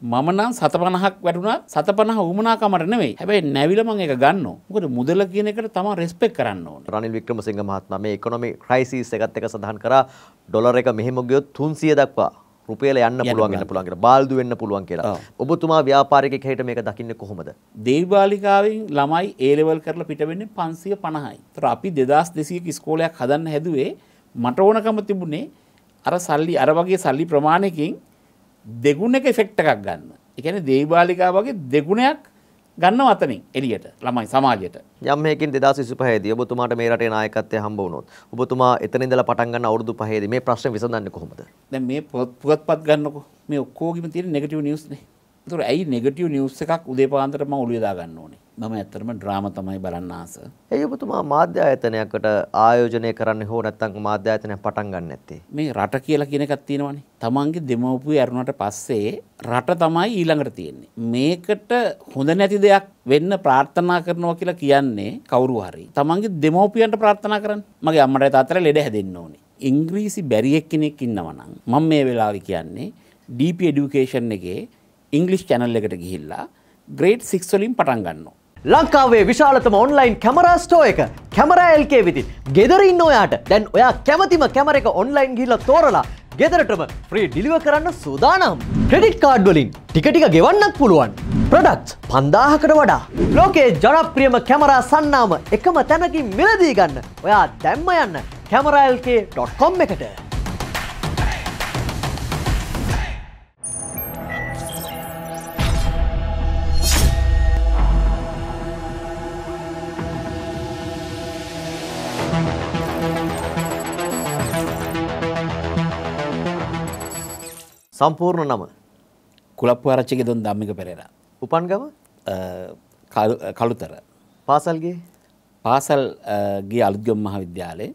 මම නම් සත පනහක් වැටුණත් සත පනහ උමනාකමට නෙවෙයි හැබැයි නැවිලමං එක ගන්න මොකද මුදල කියන එකට තම රෙස්පෙක් කරන්න ඕන රනිල් වික්‍රමසිංහ මහත්මයා මේ ඉකොනොමි ක්‍රයිසිස් එකත් එක සඳහන් කරා ඩොලර් එක මෙහෙම ගියොත් 300 දක්වා රුපියල යන්න පුළුවන් වෙන්න පුළුවන් කියලා බාල්දු වෙන්න පුළුවන් කියලා. ඔබතුමා ව්‍යාපාරිකයෙක් හැටියට මේක දකින්නේ කොහොමද? දේවීබාලිකාවෙන් ළමයි A level කරලා පිට වෙන්නේ 550යි. ඒතර අපි 2200ක ඉස්කෝලයක් හදන්න හැදුවේ මට ඕනකම තිබුණේ අර සල්ලි අර වගේ සල්ලි ප්‍රමාණයකින් දෙගුණක ඉෆෙක්ට් එකක් ගන්න. ඒ කියන්නේ දේවිබාලිකා වගේ දෙගුණයක් ගන්න වතනින් එළියට ළමයි සමාජයට. යම් හේකින් 2025 දී ඔබතුමාට මේ රටේ නායකත්වය හම්බ වුණොත් ඔබතුමා එතන ඉඳලා පටන් ගන්න අවුරුදු 5 දී මේ ප්‍රශ්නේ විසඳන්නේ කොහොමද? දැන් මේ පුවත්පත් ගන්නකො මේ ඔක්කොගෙම තියෙන නෙගටිව් නිවුස් නේ. ඒතර ඇයි නෙගටිව් නිවුස් එකක් උදේ පාන්දර මම ඔළුවේ දා ගන්න ඕනේ? මම ඇත්තටම ඩ්‍රාම තමයි බලන්න ආස. ඇයි ඔබතුමා මාධ්‍ය ආයතනයකට ආයෝජනය කරන්න හෝ නැත්නම් මාධ්‍ය ආයතනයක් පටන් ගන්න නැත්තේ? මේ රට කියලා කියන එකක් තියෙනවනේ. තමන්ගේ දෙමව්පිය ඇරුණාට පස්සේ රට තමයි ඊළඟට තියෙන්නේ. මේකට හොඳ නැති දෙයක් වෙන්න ප්‍රාර්ථනා කරනවා කියලා කියන්නේ කවුරු හරි. තමන්ගේ දෙමව්පියන්ට ප්‍රාර්ථනා කරන්න. මගේ අම්මටයි තාත්තට ලෙඩ හැදෙන්න ඕනේ. ඉංග්‍රීසි බැරි එක්කෙනෙක් ඉන්නවනම් මම මේ වෙලාවේ කියන්නේ DP education එකේ ඉංග්ලිෂ් channel එකට ගිහිල්ලා grade 6 වලින් පටන් ගන්නවා. ලංකාවේ විශාලතම ඔන්ලයින් කැමරස්ටෝ එක කැමරඇල්කේ විතින් ගෙදරන්න ඔයාට දැන් ඔයා කැමතිම කැමර එක ඔන්ලයින් ගිල්ල තෝරලා ගෙදරටම ්‍රී ඩිලිව කරන්න සූදානම් ක්‍රෙඩිට් කාඩ්ඩොලින් ටිකටික ගෙවන්නක් පුළුවන් ප්‍රඩක්් පන්දාහකට වඩා ලෝකේ ජනප්‍රියම කැමරා සන්නාම එකම තැනකින් මිලදී ගන්න ඔයා දැම්ම යන්න කැමරල්කේ.කොම් එකට සම්පූර්ණ නම කුලප්පු ආරච්චිගේ දොන් ධම්මික පෙරේරා. උපන් ගම කළුතර. පාසල්ගේ පාසල් ගිය අලුත්ගම මහාවිද්‍යාලේ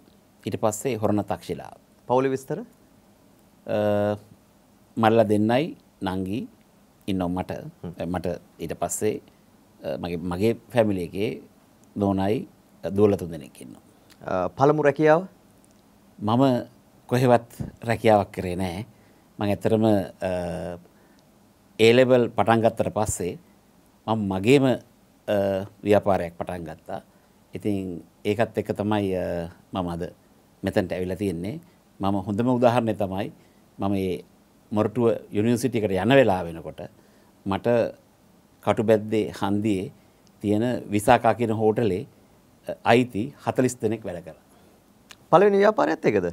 ඊට පස්සේ හොරණ තක්ෂිලා. පවුල විස්තර මල්ලා දෙන්නයි නංගි ඉන්නව මට මට ඊට පස්සේ මගේ මගේ ෆැමිලි එකේ දෝනයි දූල තුන්දෙනෙක් ඉන්නවා. පළමු රැකියාව මම කොහෙවත් රැකියාවක් කරේ නැහැ. මම ඇත්තටම ඒ ලෙවල් පටන් ගත්තට පස්සේ මම මගේම ව්‍යාපාරයක් පටන් ගත්තා. ඉතින් ඒකත් එක්ක තමයි මම අද මෙතනට ඇවිල්ලා තියෙන්නේ. මම හොඳම උදාහරණය තමයි මම මේ මොරටුව යුනිවර්සිටි එකට යන වෙලාව වෙනකොට මට කටුබැද්දේ හන්දියේ තියෙන විසාකා කියන හෝටලේ අයිති 40 දෙනෙක් වැඩ කළා. පළවෙනි ව්‍යාපාරයත් එකද?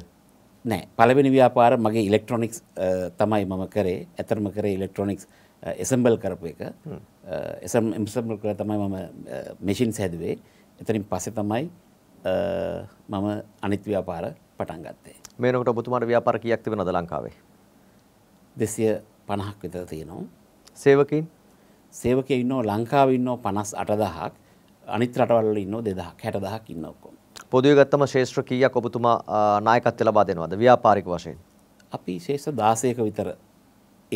නෑ පළවෙනි ව්‍යාපාර මගේ ඉලෙක්ට්‍රොනික්ස් තමයි මම කරේ ඇතරම කරේ ඉලෙක්ට්‍රොනික්ස් එසම්බල් කරපු එක එසම් එම්සම්බල් කර තමයි මම මෙෂින් සැදුවේ එතනින් පස්සෙ තමයි මම අනිත් ව්‍යාපාර පටන් ගත්තේ මේනකට ඔබතුමාට ව්‍යාපාර කියක් තිබෙනද ලංකාවේ දෙසිය පණහක් විතර තියෙනවා සේවකින් සේවකය ඉන්නෝ ලංකාව ඉන්නෝ පනස් අටදහක් අනිත් රටවල්ල ඉන්නෝ දෙදහ හැටදහක් ඉන්න ඔක්කොම පොදුවේ ගත්තම ශේෂ්ත්‍ර කීයක් ඔබතුමා නායකත්වය ලබා දෙනවද ව්‍යාපාරික වශයෙන්? අපි ශේෂ්ත්‍ර 16ක විතර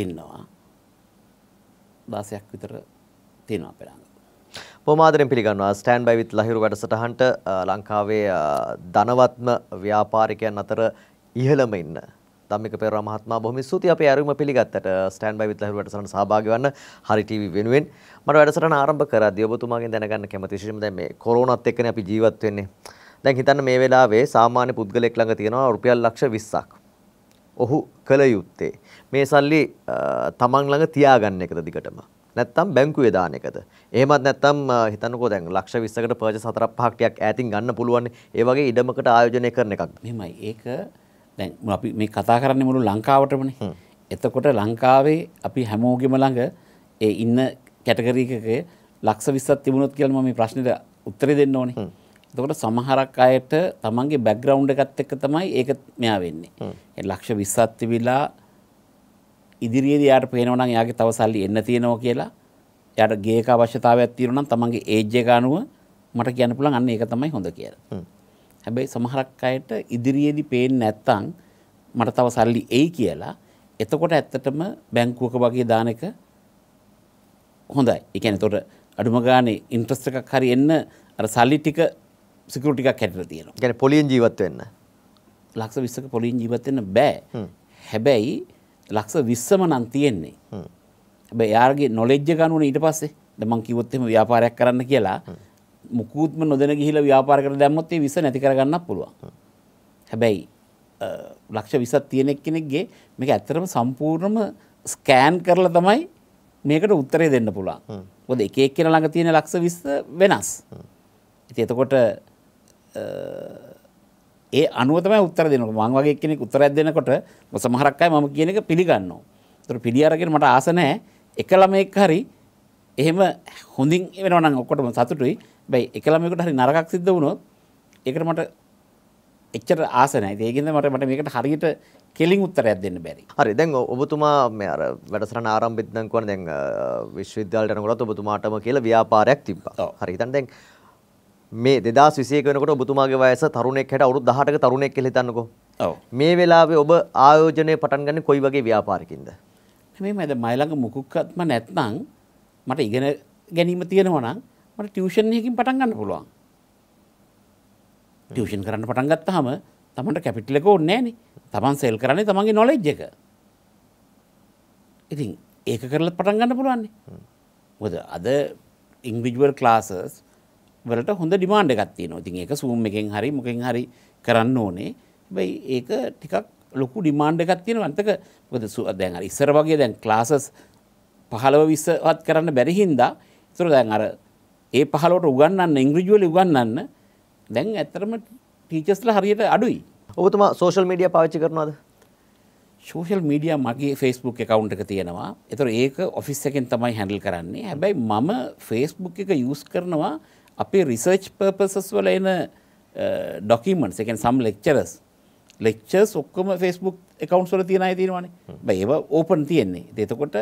ඉන්නවා. 16ක් විතර තියෙනවා අපේ ළඟ. පොමාදරෙන් පිළිගන්නවා ස්ටෑන් බයි විත් ලහිරු වැඩසටහනට ලංකාවේ ධනවත්ම ව්‍යාපාරිකයන් අතර ඉහළම ඉන්න ධම්මික පෙරේරා මහත්මයා බොහොම ස්තුතියි අපේ ඇරුම පිළිගත්තට ස්ටෑන් බයි විත් ලහිරු වැඩසටහන සහභාගී වන්න හරි ටීවී වෙනුවෙන් මම වැඩසටහන ආරම්භ කරද්දී ඔබතුමාගෙන් දැනගන්න කැමතියි විශේෂයෙන්ම දැන් මේ කොරෝනාත් එක්කනේ අපි ජීවත් වෙන්නේ දැන් හිතන්න මේ වෙලාවේ සාමාන්‍ය පුද්ගලයෙක් ළඟ තියෙනවා රුපියල් ලක්ෂ 20ක්. ඔහු කල යුත්තේ මේ සල්ලි තමන් ළඟ තියාගන්න එකද දිගටම. නැත්තම් බැංකුවේ දාන එකද. එහෙමත් නැත්තම් හිතන්නකෝ දැන් ලක්ෂ 20කට පර්චස් හතරක් පහක් ටිකක් ඈතින් ගන්න පුළුවන්. ඒ වගේ ඉඩමකට ආයෝජනය කරන එකක්. මෙහෙමයි. ඒක දැන් අපි මේ කතා කරන්නේ මුළු ලංකාවටමනේ. එතකොට ලංකාවේ අපි හැමෝගෙම ළඟ ඒ ඉන්න කැටගරි එකක ලක්ෂ 20ක් තිබුණොත් කියලා මම මේ ප්‍රශ්නෙට උත්තරේ දෙන්න ඕනේ. එතකොට සමහරක් අයට තමන්ගේ බැග්‍රවුන්් එකත් එක්ක තමයි ඒක මෙයා වෙන්නේ. ලක්ෂ විස්සත් තිබිලා ඉදිරියේදී යාට පේනවා නම් එයාගේ තව සල්ලි එන්න තියෙනවා කියලා එයාට ගේක අවශ්‍යතාවයක් තියෙනවා නම් තමන්ගේ ඒජ් එක අනුව මට කියන්න පුළුවන් අන්න ඒක තමයි හොඳ කියලා. හැබැයි සමහරක් අයට ඉදිරියේදී පේන්නේ නැත්තම් මට තව සල්ලි එයි කියලා එතකොට ඇත්තටම බැංකුවක වගේ දාන එක හොඳයි. ඒ කියන්නේ එතකොට අඩුම ගානේ ඉන්ට්‍රස්ට් එකක් හරි එන්න අර සල්ලි ටික සිකරටිකක් හැටල තියෙන ගැන පොලියෙන් ජීවත්වවෙන්න ලක්ෂ විස්සක පොලින් ජීවත්වෙන්න බෑ හැබැයි ලක්ෂ විස්සම නන් තියෙන්නේ හැබැ යාගේ නොලෙජ්ජ ගනුවන ඊට පස්සේ දමං කිවොත්තෙම ව්‍යාපාරයක් කරන්න කියලා මුකූත්ම නොදැන ගිහිල ව්‍යාපාර කර දැම්මොත්තේ විස නැති කරගන්න පුළුවන් හැබැයි ලක්ෂ විසත් තියෙනෙක් කෙනෙක්ගේ මේක ඇත්තරම සම්පූර්ණම ස්කෑන් කරලා තමයි මේකට උත්තරය දෙන්න පුළුවන් ොද එකක් කියෙන ළඟ තියෙන ලක්ෂ විස්ස වෙනස්. ඉති එතකොට ඒ අනුව තමයි උත්තර දෙනකොට මම වගේ කෙනෙක් උත්තරයක් දෙනකොට සමහරක් අය මම කියන එක පිළිගන්නවා. ඒතර පිළි අරගෙන මට ආස නැහැ. එක ළමෙක් හරි එහෙම හොඳින් වෙනවා නම් ඔක්කොටම සතුටුයි. හැබැයි එක ළමයකට හරි නරකක් සිද්ධ වුණොත් ඒකට මට එච්චර ආස නැහැ. ඒකින්ද මට මට මේකට හරියට කෙලින් උත්තරයක් දෙන්න බැරි. හරි දැන් ඔබතුමා මේ අර වැඩසටහන ආරම්භෙත් නම් කොහොමද දැන් විශ්වවිද්‍යාලයට යනකොට ඔබතුමාටම කියලා ව්‍යාපාරයක් තිබ්බා. හරි හිතන්න දැන් මේ 2021 වෙනකොට ඔබතුමාගේ වයස තරුණෙක් හැට අවුරුදු 18ක තරුණෙක් කියලා හිතන්නකෝ. ඔව්. මේ වෙලාවේ ඔබ ආයෝජනය පටන් ගන්න කොයි වගේ ව්‍යාපාරිකින්ද? නෙමෙයි මම මයි ළඟ මුකුත්ම නැත්නම් මට ඉගෙන ගැනීම තියෙනවා නම් මට ටියුෂන් එකකින් පටන් ගන්න පුළුවන්. ටියුෂන් කරන්න පටන් ගත්තාම තමන්ට කැපිටල් එක ඕනේ නැහනේ. තමන් සෙල් කරන්නේ තමන්ගේ නොලෙජ් එක. ඉතින් ඒක කරලා පටන් ගන්න පුළුවන් නේ. මොකද අද ඉන්ඩිවිජුවල් ක්ලාසස් වලට හොඳ ඩිමාන්ඩ් එකක් තියෙනවා. ඉතින් ඒක Zoom එකෙන් හරි මොකෙන් හරි කරන්න ඕනේ. හැබැයි ඒක ටිකක් ලොකු ඩිමාන්ඩ් එකක් තියෙනවා. අන්තක මොකද දැන් අර ඉස්සර වගේ දැන් ක්ලාසස් 15 20වත් කරන්න බැරි හින්දා ඒතර දැන් අර ඒ 15ට උගන්වන්න ඉංග්‍රීසි වල උගන්වන්න දැන් ඇත්තටම ටීචර්ස්ලා හරියට අඩුයි. ඔබතුමා සෝෂල් මීඩියා පාවිච්චි කරනවද? සෝෂල් මීඩියා මගේ ෆේස්බුක් account එක තියෙනවා. ඒතර ඒක ඔෆිස් එකෙන් තමයි හැන්ඩල් කරන්නේ. හැබැයි මම ෆේස්බුක් එක යූස් කරනවා අපේ රිසර්ච් පර්පසස් වල එන ඩොකමන්ස් එකෙන් සම් ලෙක්චරස් ලෙක්චර්ස් ඔක්කොම ෆෙස්බුක් එකකවන්ස් වල තියෙන අය තියෙනවානේ බ ඒවා ඕපන් තියෙන්නේ එතකොට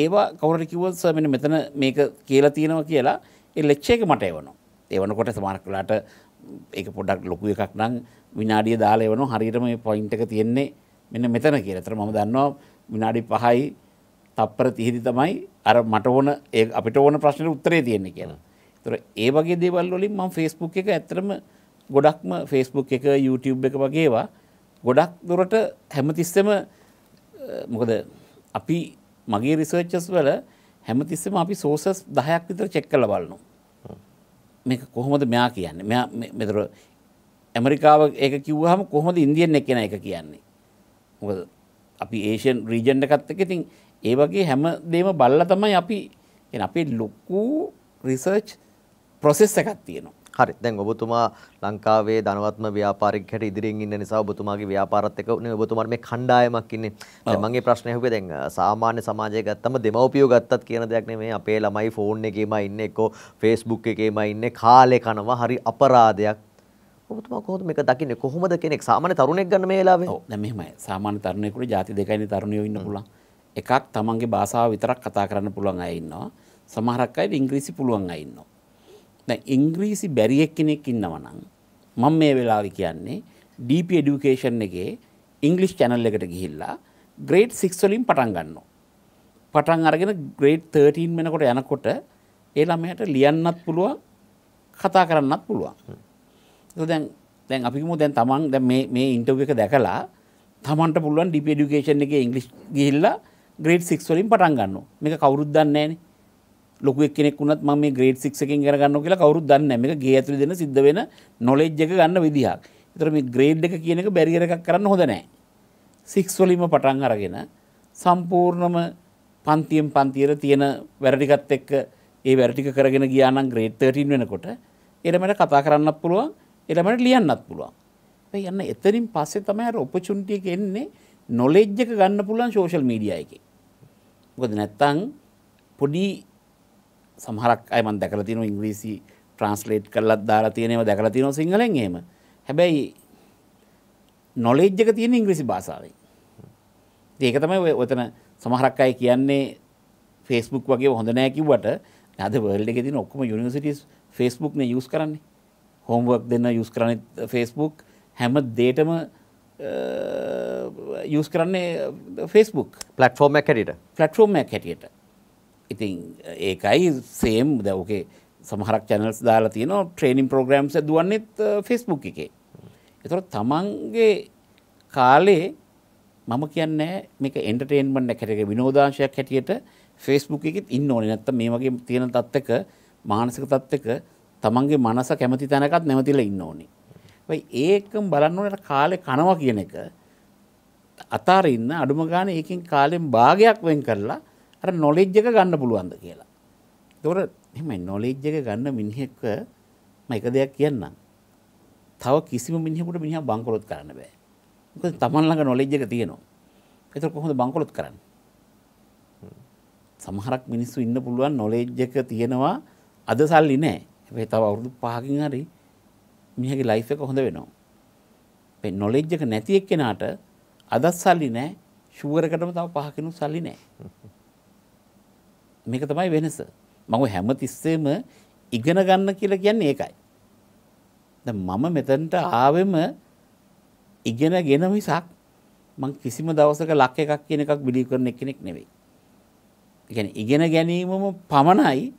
ඒවා කවුරු කිව්වොත් සර් මෙන්න මෙතන මේක කියලා තියෙනවා කියලා ඒ ලෙක්චර් එක මට එවනවා එවනකොට සමහරක් වෙලාට ඒක පොඩ්ඩක් ලොකු එකක් නම් විනාඩිය දාලා එවනවා හරියටම මේ පොයින්ට් එක තියෙන්නේ මෙන්න මෙතන කියලා. ඒතර මම දන්නවා විනාඩි 5යි තප්පර 30 තමයි අර මට ඕන අපිට ඕන ප්‍රශ්නෙට උත්තරේ තියෙන්නේ කියලා. තොර ඒ වගේ දේවල් වලින් මම ෆේස්බුක් එක ඇත්තටම ගොඩක්ම ෆේස්බුක් එක YouTube එක වගේවා ගොඩක් දුරට හැමතිස්සෙම මොකද අපි මගේ රිසර්චස් වල හැමතිස්සෙම අපි සෝසස් 10ක් විතර චෙක් කරලා බලනවා. මේක කොහොමද මෙයා කියන්නේ? මෙයා මෙතන ඇමරිකාව ඒක කිව්වහම කොහොමද ඉන්දියන් එක කෙනා එක කියන්නේ? මොකද අපි ඒෂියන් රීජන් එකත් එක්ක ඉතින් ඒ වගේ හැම දෙම බලලා තමයි අපි කියන්නේ අපේ ලොකු රිසර්ච් ප්‍රොසෙස් එකක් තියෙනවා. හරි. දැන් ඔබතුමා ලංකාවේ ධනවත්ම ව්‍යාපාරිකයෙක් හැට ඉදිරියෙන් ඉන්න නිසා ඔබතුමාගේ ව්‍යාපාරත් එක්ක නේ ඔබතුමාට මේ කණ්ඩායමක් ඉන්නේ. දැන් මගේ ප්‍රශ්නේ හුවේ දැන් සාමාන්‍ය සමාජය ගත්තම දෙමව්පියෝ ගත්තත් කියන දෙයක් නෙමෙයි. අපේ ළමයි ෆෝන් එකේම ඉන්නේ එක්කෝ Facebook එකේම ඉන්නේ කාලේ කනවා හරි අපරාධයක් ඔබතුමා කොහොමද මේක දකින්නේ කොහොමද කෙනෙක් සාමාන්‍ය තරුණයෙක් ගන්න මේ වෙලාවේ ඔව් දැන් මෙහෙමයි සාමාන්‍ය තරුණයෙකුට ಜಾති දෙකයිනේ තරුණයෝ ඉන්න පුළුවන් එකක් තමන්ගේ භාෂාව විතරක් කතා කරන්න පුළුවන් අය ඉන්නවා සමහරක් අය ඉංග්‍රීසි පුළුවන් අය ඉන්නවා දැන් ඉංග්‍රීසි බැරි එක්කෙනෙක් ඉන්නවා නම් මම මේ වෙලාවේ කියන්නේ DP education එකේ ඉංග්‍රීසි channel එකට ගිහිල්ලා grade 6 වලින් පටන් ගන්නවා. පටන් අරගෙන grade 13 වෙනකොට යනකොට ඒ ළමයට ලියන්නත් පුළුවන් කතා කරන්නත් පුළුවන්. ඒක දැන් දැන් අපි කිව්වොත් දැන් තමන් දැන් මේ මේ ඉන්ටර්විව් එක දැකලා තමන්ට පුළුවන් DP education එකේ ඉංග්‍රීසි ගිහිල්ලා grade 6 වලින් පටන් ගන්නවා. මේක කවුරුත් දන්නේ නැහැ නේ. ලොකු කෙනෙක් වුණත් මම මේ ග්‍රේඩ් 6 එකෙන් ඉගෙන ගන්නවා කියලා කවුරුත් දන්නේ නැහැ. මේක ගේ ඇතුලේ දෙන සිද්ධ වෙන නොලෙජ් එක ගන්න විදිහක්. ඒතර මේ ග්‍රේඩ් එක කියන එක බැරියර් එකක් කරන්න හොඳ නැහැ. 6 වලින්ම පටන් අරගෙන සම්පූර්ණම පන්තියෙන් පන්තියට තියෙන වැරදිකත් එක්ක ඒ වැරදික කරගෙන ගියා නම් ග්‍රේඩ් 13 වෙනකොට එළමට කතා කරන්නත් පුළුවන්, එළමට ලියන්නත් පුළුවන්. හැබැයි යන්න එතනින් පස්සේ තමයි අර ඔපචුනිටි එක එන්නේ නොලෙජ් එක ගන්න පුළුවන් සෝෂල් මීඩියා එකේ. මොකද නැත්තම් පොඩි සමහරක් අය මම දැකලා තියෙනවා ඉංග්‍රීසි ට්‍රාන්ස්ලේට් කරලත් දාලා තියෙනව දැකලා තියෙනවා සිංහලෙන් එහෙම. හැබැයි නොලෙජ් එක තියෙන ඉංග්‍රීසි භාෂාවෙන්. ඒක තමයි ඔතන සමහරක් අය කියන්නේ Facebook වගේ හොඳ නෑ කිව්වට අද වර්ල්ඩ් එකේ තියෙන ඔක්කොම යුනිවර්සිටිස් Facebook නේ යූස් කරන්නේ. හෝම්වර්ක් දෙන්න යූස් කරන්නේ Facebook හැම දෙයකම යස් කරන්නේ ෆස්බුක් පලටෆෝර්ම් හැටියට පලටෆෝර්ම් හැටියට ඉතින් ඒකයි සේම් දැවකේ සමහරක් චැනල්ස් දාලා තියෙනවා ට්‍රේනිම් ප්‍රෝග්‍රම්ස දුවන්නෙත් ෆෙස්බුක් එකේ. එතොට තමන්ගේ කාලේ මම කියන්න මේක එන්ටර්ටේන්මන්ට කැටක විනෝදාංශයක් හැටියට ෆෙස්බුක් එකත් ඉන්න ඕන නැත්ත මේ වගේ තියෙන තත්ත්ක මානසික තත්ත්ක තමන්ගේ මනස කැමති තැනකත් නැමතිල ඉන්න ඕනි. ඒකම් බලන්නට කාලෙ කනවා කියන එක අතාර ඉන්න අඩුම ගාන ඒකින් කාලෙන් භාගයක් වෙන් කරලා අර නොලෙජ් එක ගන්න පුළුවන්ද කියලා. තොර එමයි නොලෙජ් එක ගන්න මිනිහෙක්ව ම එක දෙයක් කියන්නම්. තව කිසිම මිනිහෙකුට මිනිහ බංකොලොත් කරන්න බෑ. මොකද තමන් ළඟ නොලෙජ් එක තියෙනවා. ඒතර කොහොමද බංකොලොත් කරන්නේ? සමහරක් මිනිස්සු ඉන්න පුළුවන් නොලෙජ් එක තියෙනවා අද සල්ලි නෑ. හැබැයි තව අවුරුදු 5කින් හරි මිනිහගේ ලයිෆ් එක හොඳ වෙනවා. මේ නොලෙජ් එක නැති එක්කෙනාට අදත් සල්ලි නෑ. ෂුවර් එකටම තව 5කිනු සල්ලි නෑ. මේක තමයි වෙනස. මම හැම තිස්සෙම ඉගෙන ගන්න කියලා කියන්නේ ඒකයි. දැන් මම මෙතනට ආවෙම ඉගෙනගෙන මිසක් මං කිසිම දවසක ලක් එකක් කියන එකක් බිලීව් කරන කෙනෙක් නෙවෙයි. ඒ කියන්නේ ඉගෙන ගැනීමම පමණයි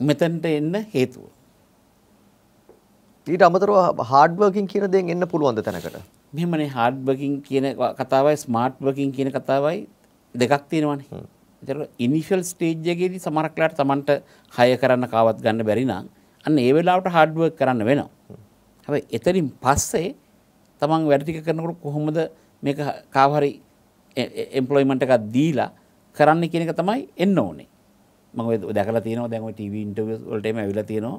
මෙතනට එන්න හේතුව. ඊට අමතරව හાર્ඩ් වර්කින් කියන දේෙන් එන්න පුළුවන් ද තැනකට? මෙහෙමනේ හાર્ඩ් වර්කින් කියන කතාවයි ස්මාර්ට් වර්කින් කියන කතාවයි දෙකක් තියෙනවානේ. ඒතර ඉනිෂියල් ස්ටේජ් එකේදී සමහරක් වෙලාවට Tamanට හය කරන්න කාවත් ගන්න බැරි නම් අන්න ඒ වෙලාවට හાર્ඩ් වර්ක් කරන්න වෙනවා. හැබැයි එතනින් පස්සේ Taman වැඩ ටික කරනකොට කොහොමද මේක කාව හරි එම්ප්ලොයිමන්ට් එකක් දීලා කරන්න කියන එක තමයි එන්න ඕනේ. මම ඔය දැකලා තියෙනවා දැන් ඔය ටීවී ඉන්ටර්විව්ස් වලට එම ඇවිල්ලා තියෙනවා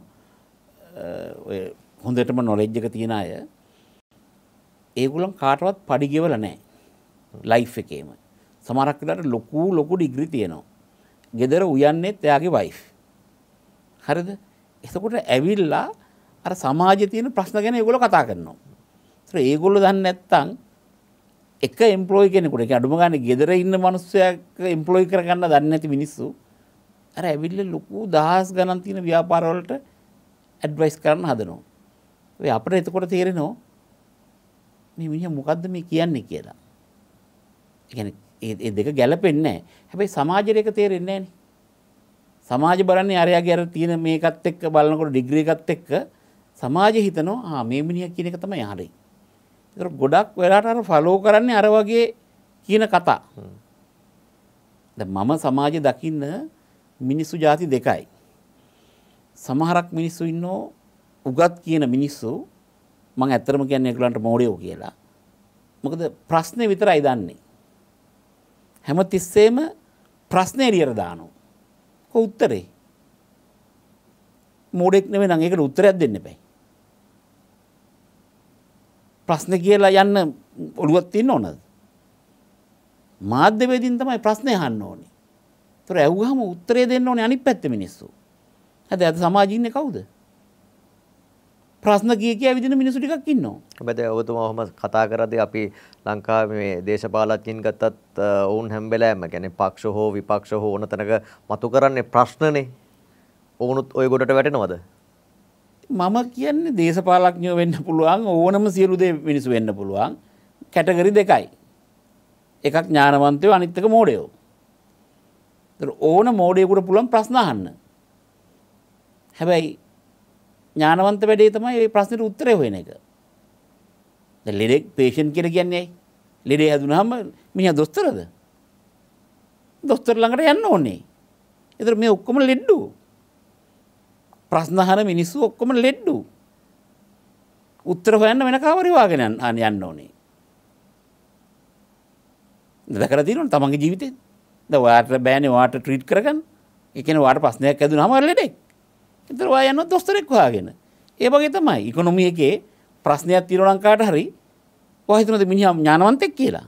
ඔය හොඳටම නොලෙජ් එක තියෙන අය ඒගොල්ලන් කාටවත් පඩි ගෙවලා නැහැ ලයිෆ් එකේම. සමහරක් වෙලාවට ලොකු ලොකු ඩිග්‍රී තියෙනවා. ගෙදර උයන්නේත් එයාගේ වයිෆ්. හරිද? එතකොට ඇවිල්ලා අර සමාජයේ තියෙන ප්‍රශ්න ගැන ඒගොල්ලෝ කතා කරනවා. ඒතර ඒගොල්ලෝ දන්නේ නැත්තම් එක එම්ප්ලොයි කෙනෙකුට ඒ කියන්නේ අඩුම ගානේ ගෙදර ඉන්න මිනිස්සයෙක් එම්ප්ලොයි කරගන්න දන්නේ නැති මිනිස්සු අර ඇවිල්ලා ලොකු දහස් ගණන් තියෙන ව්‍යාපාරවලට ඇඩ්වයිස් කරන්න හදනවා. ඔය අපිට එතකොට තේරෙනවා මේ මිනිහා මොකද්ද මේ කියන්නේ කියලා. ඒ කියන්නේ ඒ දෙක ගැලපෙන්නේ හැබැයි සමාජයට ඒක තේරෙන්නේ නැහැ සමාජ බලන්නේ අරයාගේ අර තියෙන මේකත් එක්ක බලනකොට ඩිග්‍රී එකත් එක්ක සමාජය හිතනවා ආ මේ මිනිහා කියන එක තමයි හරි. ඒතර ගොඩක් වෙලාට අර ෆලෝ කරන්නේ අර වගේ කියන කතා. දැන් මම සමාජය දකින්න මිනිස්සු ಜಾති දෙකයි. සමහරක් මිනිස්සු ඉන්නෝ උගත් කියන මිනිස්සු මම ඇත්තටම කියන්නේ ඒගොල්ලන්ට මෝඩයෝ කියලා. මොකද ප්‍රශ්නේ විතරයි දන්නේ. හැම තිස්සේම ප්‍රශ්නේ එළියට දානවා. කො උත්තරේ? මෝඩෙක් නෙවෙයි නම් ඒකට උත්තරයක් දෙන්න එපයි. ප්‍රශ්න කියලා යන්න ඔළුවක් තියෙන්න ඕනද? මාධ්‍යවේදීන් තමයි ප්‍රශ්නේ අහන්න ඕනේ. ඒතර ඇහුවාම උත්තරේ දෙන්න ඕනේ අනිත් පැත්තේ මිනිස්සු. හැබැයි අද සමාජින්නේ කවුද? ප්‍රශ්න කිය කිය විදින මිනිසු ටිකක් ඉන්නවා. බද ඔබතුමා ඔහම කතා කරද්දී අපි ලංකාවේ මේ දේශපාලඥයින් ගත්තත් ඔවුන් හැම වෙලාවෙම කියන්නේ පක්ෂ හෝ විපක්ෂ හෝ ඕන තැනක මතු කරන්නේ ප්‍රශ්නනේ. ඔවුනුත් ওই ගොඩට වැටෙනවද? මම කියන්නේ දේශපාලඥයෝ වෙන්න පුළුවන් ඕනම සියලු දේ මිනිසු වෙන්න පුළුවන්. කැටගරි දෙකයි. එකක් ඥානවන්තයෝ අනිත් එක මෝඩයෝ. ඕන මෝඩයෙකුට පුළුවන් ප්‍රශ්න අහන්න. හැබැයි ඥානවන්ත වැඩේ තමයි මේ ප්‍රශ්නෙට උත්තරය හොයන එක. දැන් ලෙඩෙක් patient කියලා කියන්නේ ඇයි? ලෙඩේ හැදුනහම මිනිහා දොස්තරද? දොස්තර ළඟට යන්න ඕනේ. ඒතර මේ ඔක්කොම ලෙඩු. ප්‍රශ්න අහන මිනිස්සු ඔක්කොම ලෙඩු. උත්තර හොයන්න වෙන කවරි වාගෙන යන්න ඕනේ. දැකලා තියෙනවනේ තමන්ගේ ජීවිතේ. දැන් ඔයාට බෑනේ ඔයාට ට්‍රීට් කරගන්න. ඒ කියන්නේ ඔයාට ප්‍රශ්නයක් ඇදුනහම ලෙඩෙක්. ඉතරවා යන්න දොස්තරෙක් හොයාගෙන. ඒ වගේ තමයි ඉකොනොමි එකේ ප්‍රශ්නයක් තියෙනවා ලංකාවට හරි ඔයා හිතනද මිනිහා ඥානවන්තෙක් කියලා.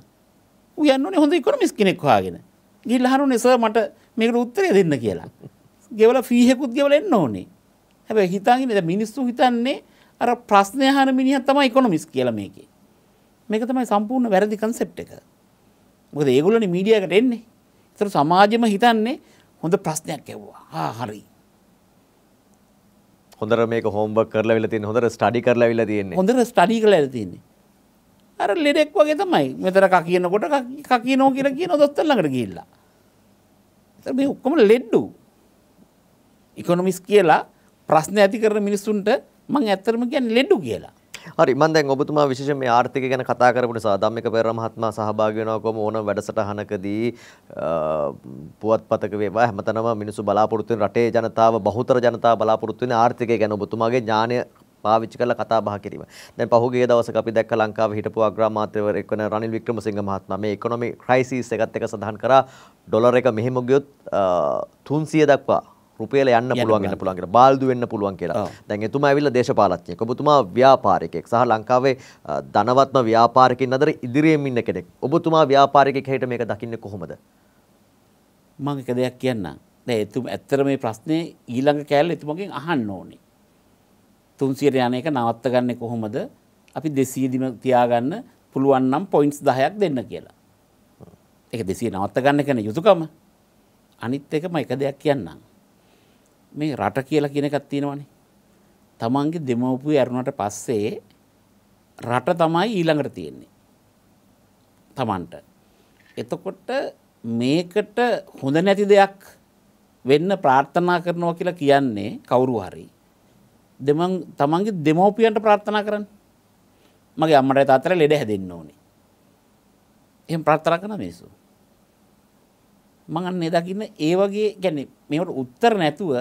ඌ යන්න ඕනේ හොඳ ඉකොනොමිස් කෙනෙක් හොයාගෙන. ගිහිල්ලා අහන්නේ සර් මට මේකට උත්තරය දෙන්න කියලා. ගෙවලා ෆී එකකුත් ගෙවලා එන්න ඕනේ. හැබැයි හිතන්නේ දැන් මිනිස්සු හිතන්නේ අර ප්‍රශ්නය අහන මිනිහා තමයි ඉකොනොමිස් කියලා මේකේ. මේක තමයි සම්පූර්ණ වැරදි concept එක. මොකද ඒගොල්ලෝනේ මීඩියා එකට එන්නේ. ඒතර සමාජෙම හිතන්නේ හොඳ ප්‍රශ්නයක් ඇහුවා. ආ හරි. හොඳර මේක හෝම්බක් කරලා වෙලා තියෙන හොඳට ස්ටඩි කරලා වෙලා තියෙන්නේ හොඳට ස්ටඩි කරලා වෙලා තියෙන්නේ අර ලෙඩෙක් වගේ තමයි මෙතන කක් කියනකොට කක් කියනෝ කියලා කියන දොස්තර ළඟට ගිහිල්ලා ඒතර මේ ඔක්කොම ලෙඩු ඉකොනොමිස් කියලා ප්‍රශ්න ඇති කරන මිනිස්සුන්ට මම ඇත්තටම කියන්නේ ලෙඩු කියලා හරි මම දැන් ඔබතුමා විශේෂයෙන් මේ ආර්ථිකය ගැන කතා කරපු නිසා ධම්මික පෙරේර මහත්මයා සහභාගී වෙනවා කොහොම ඕන වැඩසටහනකදී පුවත්පතක වේවා හැමතැනම මිනිස්සු බලාපොරොත්තු වෙන රටේ ජනතාව බහුතර ජනතාව බලාපොරොත්තු වෙන ආර්ථිකය ගැන ඔබතුමාගේ ඥානය පාවිච්චි කරලා කතා බහ කිරීම. දැන් පහුගිය දවසක අපි දැක්ක ලංකාවේ හිටපු අග්‍රාමාත්‍යවරයෙක් වන රනිල් වික්‍රමසිංහ මහත්මයා මේ ඉකොනොමි ක්‍රයිසිස් එකත් එක්ක සඳහන් කරා ඩොලර් එක මෙහෙම ගියොත් 300 දක්වා රුපේල යන්න පුළුවන් වෙන්න පුළුවන් කියලා බාල්දු වෙන්න පුළුවන් කියලා. දැන් එතුමා ඇවිල්ලා දේශපාලඥයෙක්. ඔබතුමා ව්‍යාපාරිකයෙක් සහ ලංකාවේ ධනවත්ම ව්‍යාපාරිකයින් අතර ඉදිරියෙන් ඉන්න කෙනෙක්. ඔබතුමා ව්‍යාපාරිකයෙක් හැට මේක දකින්නේ කොහොමද? මම එක දෙයක් කියන්නම්. දැන් එතුම ඇත්තට මේ ප්‍රශ්නේ ඊළඟ කෑල්ල එතුමගෙන් අහන්න ඕනේ. 300ට යන එක නවත්ත ගන්නේ කොහොමද? අපි 200 දිම තියාගන්න පුළුවන් නම් පොයින්ට්ස් 10ක් දෙන්න කියලා. ඒක 200 නවත්ත ගන්න කියන යුතුයකම. අනිත් එක මම එක දෙයක් කියන්නම්. මේ රට කියලා කියන එකක් තියෙනවනේ. තමන්ගේ දෙමව්පිය ඇරුණට පස්සේ රට තමයි ඊළඟට තියෙන්නේ. තමන්ට. එතකොට මේකට හොඳ නැති දෙයක් වෙන්න ප්‍රාර්ථනා කරනවා කියලා කියන්නේ කවුරු හරි. දෙමන් තමන්ගේ දෙමව්පියන්ට ප්‍රාර්ථනා කරන්න. මගේ අම්මට තාත්තට ලෙඩ හැදෙන්න ඕනේ. එහෙම ප්‍රාර්ථනා කරන මිනිස්සු. මඟන්න දකින්න ඒ වගේ ගැන මෙට උත්තර නැතුව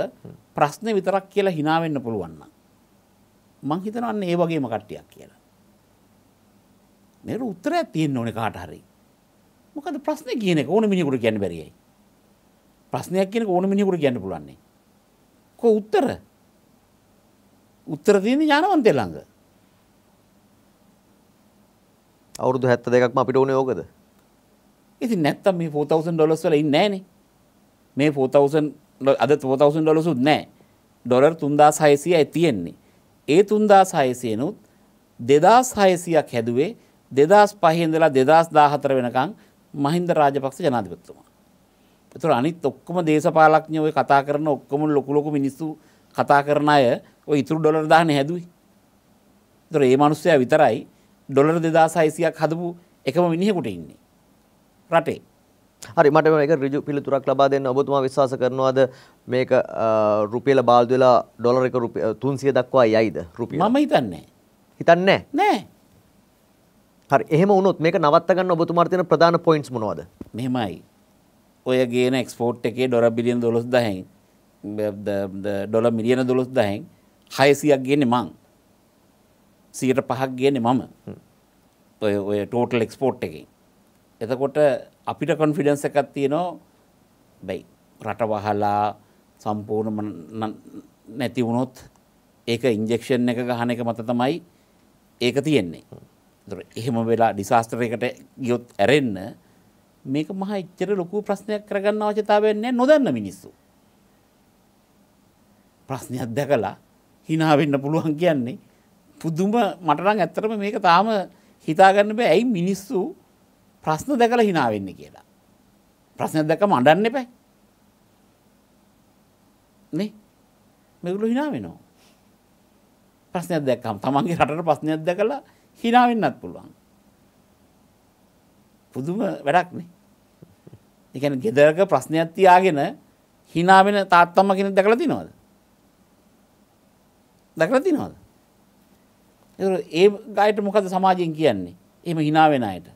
ප්‍රශ්න විතරක් කියලා හිනාවෙන්න පුළුවන්න. මං හිතනන්න ඒ වගේම කට්ටියක් කියලා. මෙට උත්තර තියෙන් ඕන කාටහරි. මොකද ප්‍රශ්න කියන ඕන මිනිකුට ගැන බැරියයි. ප්‍රශ්නයක් කියන ඕන මිනිකුට ගැන්න පුලන්නේ. කො උත්තර උත්තර තියෙන ජානවන්තය ළඟ. අවුරුදු හැත්ත දෙකක්ම අපිට ඕන යෝකද ඉතින් නැත්තම් මේ 4000 ඩොලර්ස් වල ඉන්නේ නැහනේ. මේ 4000 අද 4000 ඩොලර්ස් උත් නැහැ. ඩොලර් 3600යි තියෙන්නේ. ඒ 3600 නුත් 2600ක් හැදුවේ 2005 ඉඳලා 2014 වෙනකන් මහින්ද රාජපක්ෂ ජනාධිපතිතුමා. ඒතර අනිත් ඔක්කොම දේශපාලඥයෝ ඔය කතා කරන ඔක්කොම ලොකු ලොකු මිනිස්සු කතා කරන අය ඔය ඉතුරු ඩොලර් දාන්නේ හැදුවේ. ඒතර මේ මිනිස්සයා විතරයි ඩොලර් 2600ක් හදපු එකම මිනිහෙකුට ඉන්නේ. රටේ. හරි මට මේක ඍජු පිළිතුරක් ලබා දෙන්න ඔබතුමා විශ්වාස කරනවාද මේක රුපියල බාල්දු වෙලා ඩොලර එක රුපියල් 300 දක්වා යයිද රුපියල් මම හිතන්නේ හිතන්නේ නෑ හරි එහෙම වුණොත් මේක නවත්ත ගන්න ඔබතුමාට තියෙන ප්‍රධාන පොයින්ට්ස් මොනවද මෙහෙමයි ඔය ගේන එක්ස්පෝට් එකේ ඩොලර් බිලියන 12000න් ඩොලර් මිලියන 12000න් 600ක් ගේන්නේ මං 105ක් ගේන්නේ මම ඔය ඔය ටෝටල් එක්ස්පෝට් එකේ එතකොට අපිට කොන්ෆිඩන්ස් එකක් තියෙනවා බයි රට වහලා සම්පූර්ණ නැති වුණොත් ඒක ඉන්ජෙක්ෂන් එක ගහන එක මත තමයි ඒක තියෙන්නේ. ඒතකොට එහෙම වෙලා ඩිසාස්ටර් එකට ගියොත් ඇරෙන්න මේක මහා එච්චර ලොකු ප්‍රශ්නයක් කරගන්න අවශ්‍යතාවයක් නැහැ නොදන්න මිනිස්සු. ප්‍රශ්නයක් දැකලා hina වෙන්න පුළුවන් කියන්නේ පුදුම මට නම් ඇත්තටම මේක තාම හිතාගන්න බෑ. ඇයි මිනිස්සු ප්‍රශ්න දැකලා hina වෙන්න කියලා. ප්‍රශ්න දැකම අඬන්න එපා. නේ? මේගොල්ලෝ hina වෙනවා. ප්‍රශ්නයක් දැක්කම තමන්ගේ රටට ප්‍රශ්නයක් දැකලා hina වෙන්නත් පුළුවන්. පුදුම වැඩක් නේ. ඒ කියන්නේ ගෙදරක ප්‍රශ්නයක් තියාගෙන hina වෙන තාත්තම්ම කෙනෙක් දැකලා තිනවද? දැකලා තිනවද? ඒ ගායට මොකද සමාජයෙන් කියන්නේ? එහෙම hina වෙන අයට.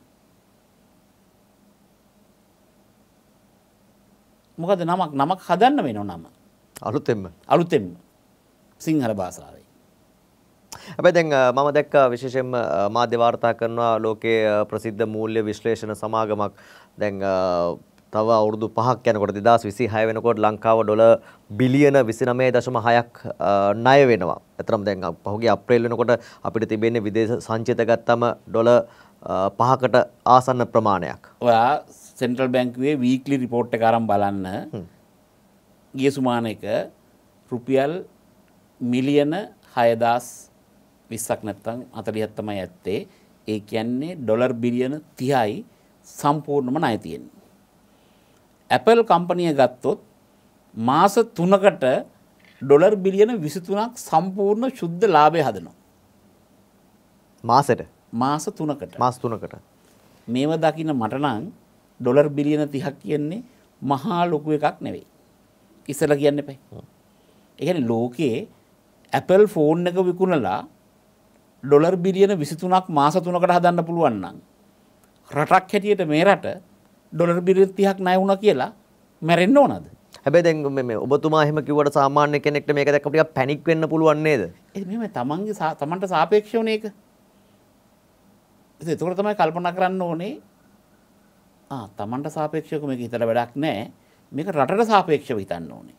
මොකද නමක් නමක් හදන්න වෙන නම අලුතෙම අලුතෙම සිංහල භාසාාවේ. ඇබැ දැන් මම දැක්ක විශේෂෙන් මාධ්‍ය වාර්තා කරනවා ලෝකයේ ප්‍රසිද්ධ මූල්‍ය විශ්ලේෂණ සමාගමක් දැන් තව අවුරුදු පහක් යනකොට දෙදස් විසි හය වෙනකොට ලංකාව ඩොල බිලියන විසිනමය දශම හයක් ණය වෙනවා. ඇතරම් දැන් පහුගේ අප්‍රේල් වෙනකොට අපිට තිබෙන්නේ විදේශ සංචිත ගත්තම ඩොල පහකට ආසන්න ප්‍රමාණයක්. ඔයා සෙන්ට්‍රල් බැංකුවේ වීක්ලි රිපෝට් එක අරන් බලන්න ගිය සුමාන එක රුපියල් මිලියන 6000 20ක් නැත්නම් 40ක් තමයි ඇත්තේ. ඒ කියන්නේ ඩොලර් බිලියන 30යි සම්පූර්ණම ණය තියෙන්නේ. Apple කම්පනිය ගත්තොත් මාස 3කට ඩොලර් බිලියන 23ක් සම්පූර්ණ ශුද්ධ ලාභය හදනවා. මාසෙට? මාස 3කට. මාස 3කට. මේව දකින්න මට නම් ඩොලර් බිලියන 30ක් කියන්නේ මහා ලොකු එකක් නෙවෙයි. ඉස්සලා කියන්න එපා. ඒ කියන්නේ ලෝකයේ Apple ෆෝන් එක විකුණලා ඩොලර් බිලියන 23ක් මාස 3කට හදන්න පුළුවන් නම් රටක් හැටියට මේ රට ඩොලර් බිලියන 30ක් ණය වුණා කියලා මැරෙන්න ඕනද? හැබැයි දැන් මේ ඔබතුමා එහෙම කිව්වට සාමාන්‍ය කෙනෙක්ට මේක දැක්කම ටිකක් පැනික් වෙන්න පුළුවන් නේද? ඒ මෙහෙම තමන්ගේ තමන්ට සාපේක්ෂව නේ ඒක. ඒක තමයි කල්පනා කරන්න ඕනේ තමන්ට සාපේක්ෂක මේක හිතල වැඩක් නෑ මේක රටට සාපේක්ෂව හිතන්න ඕනේ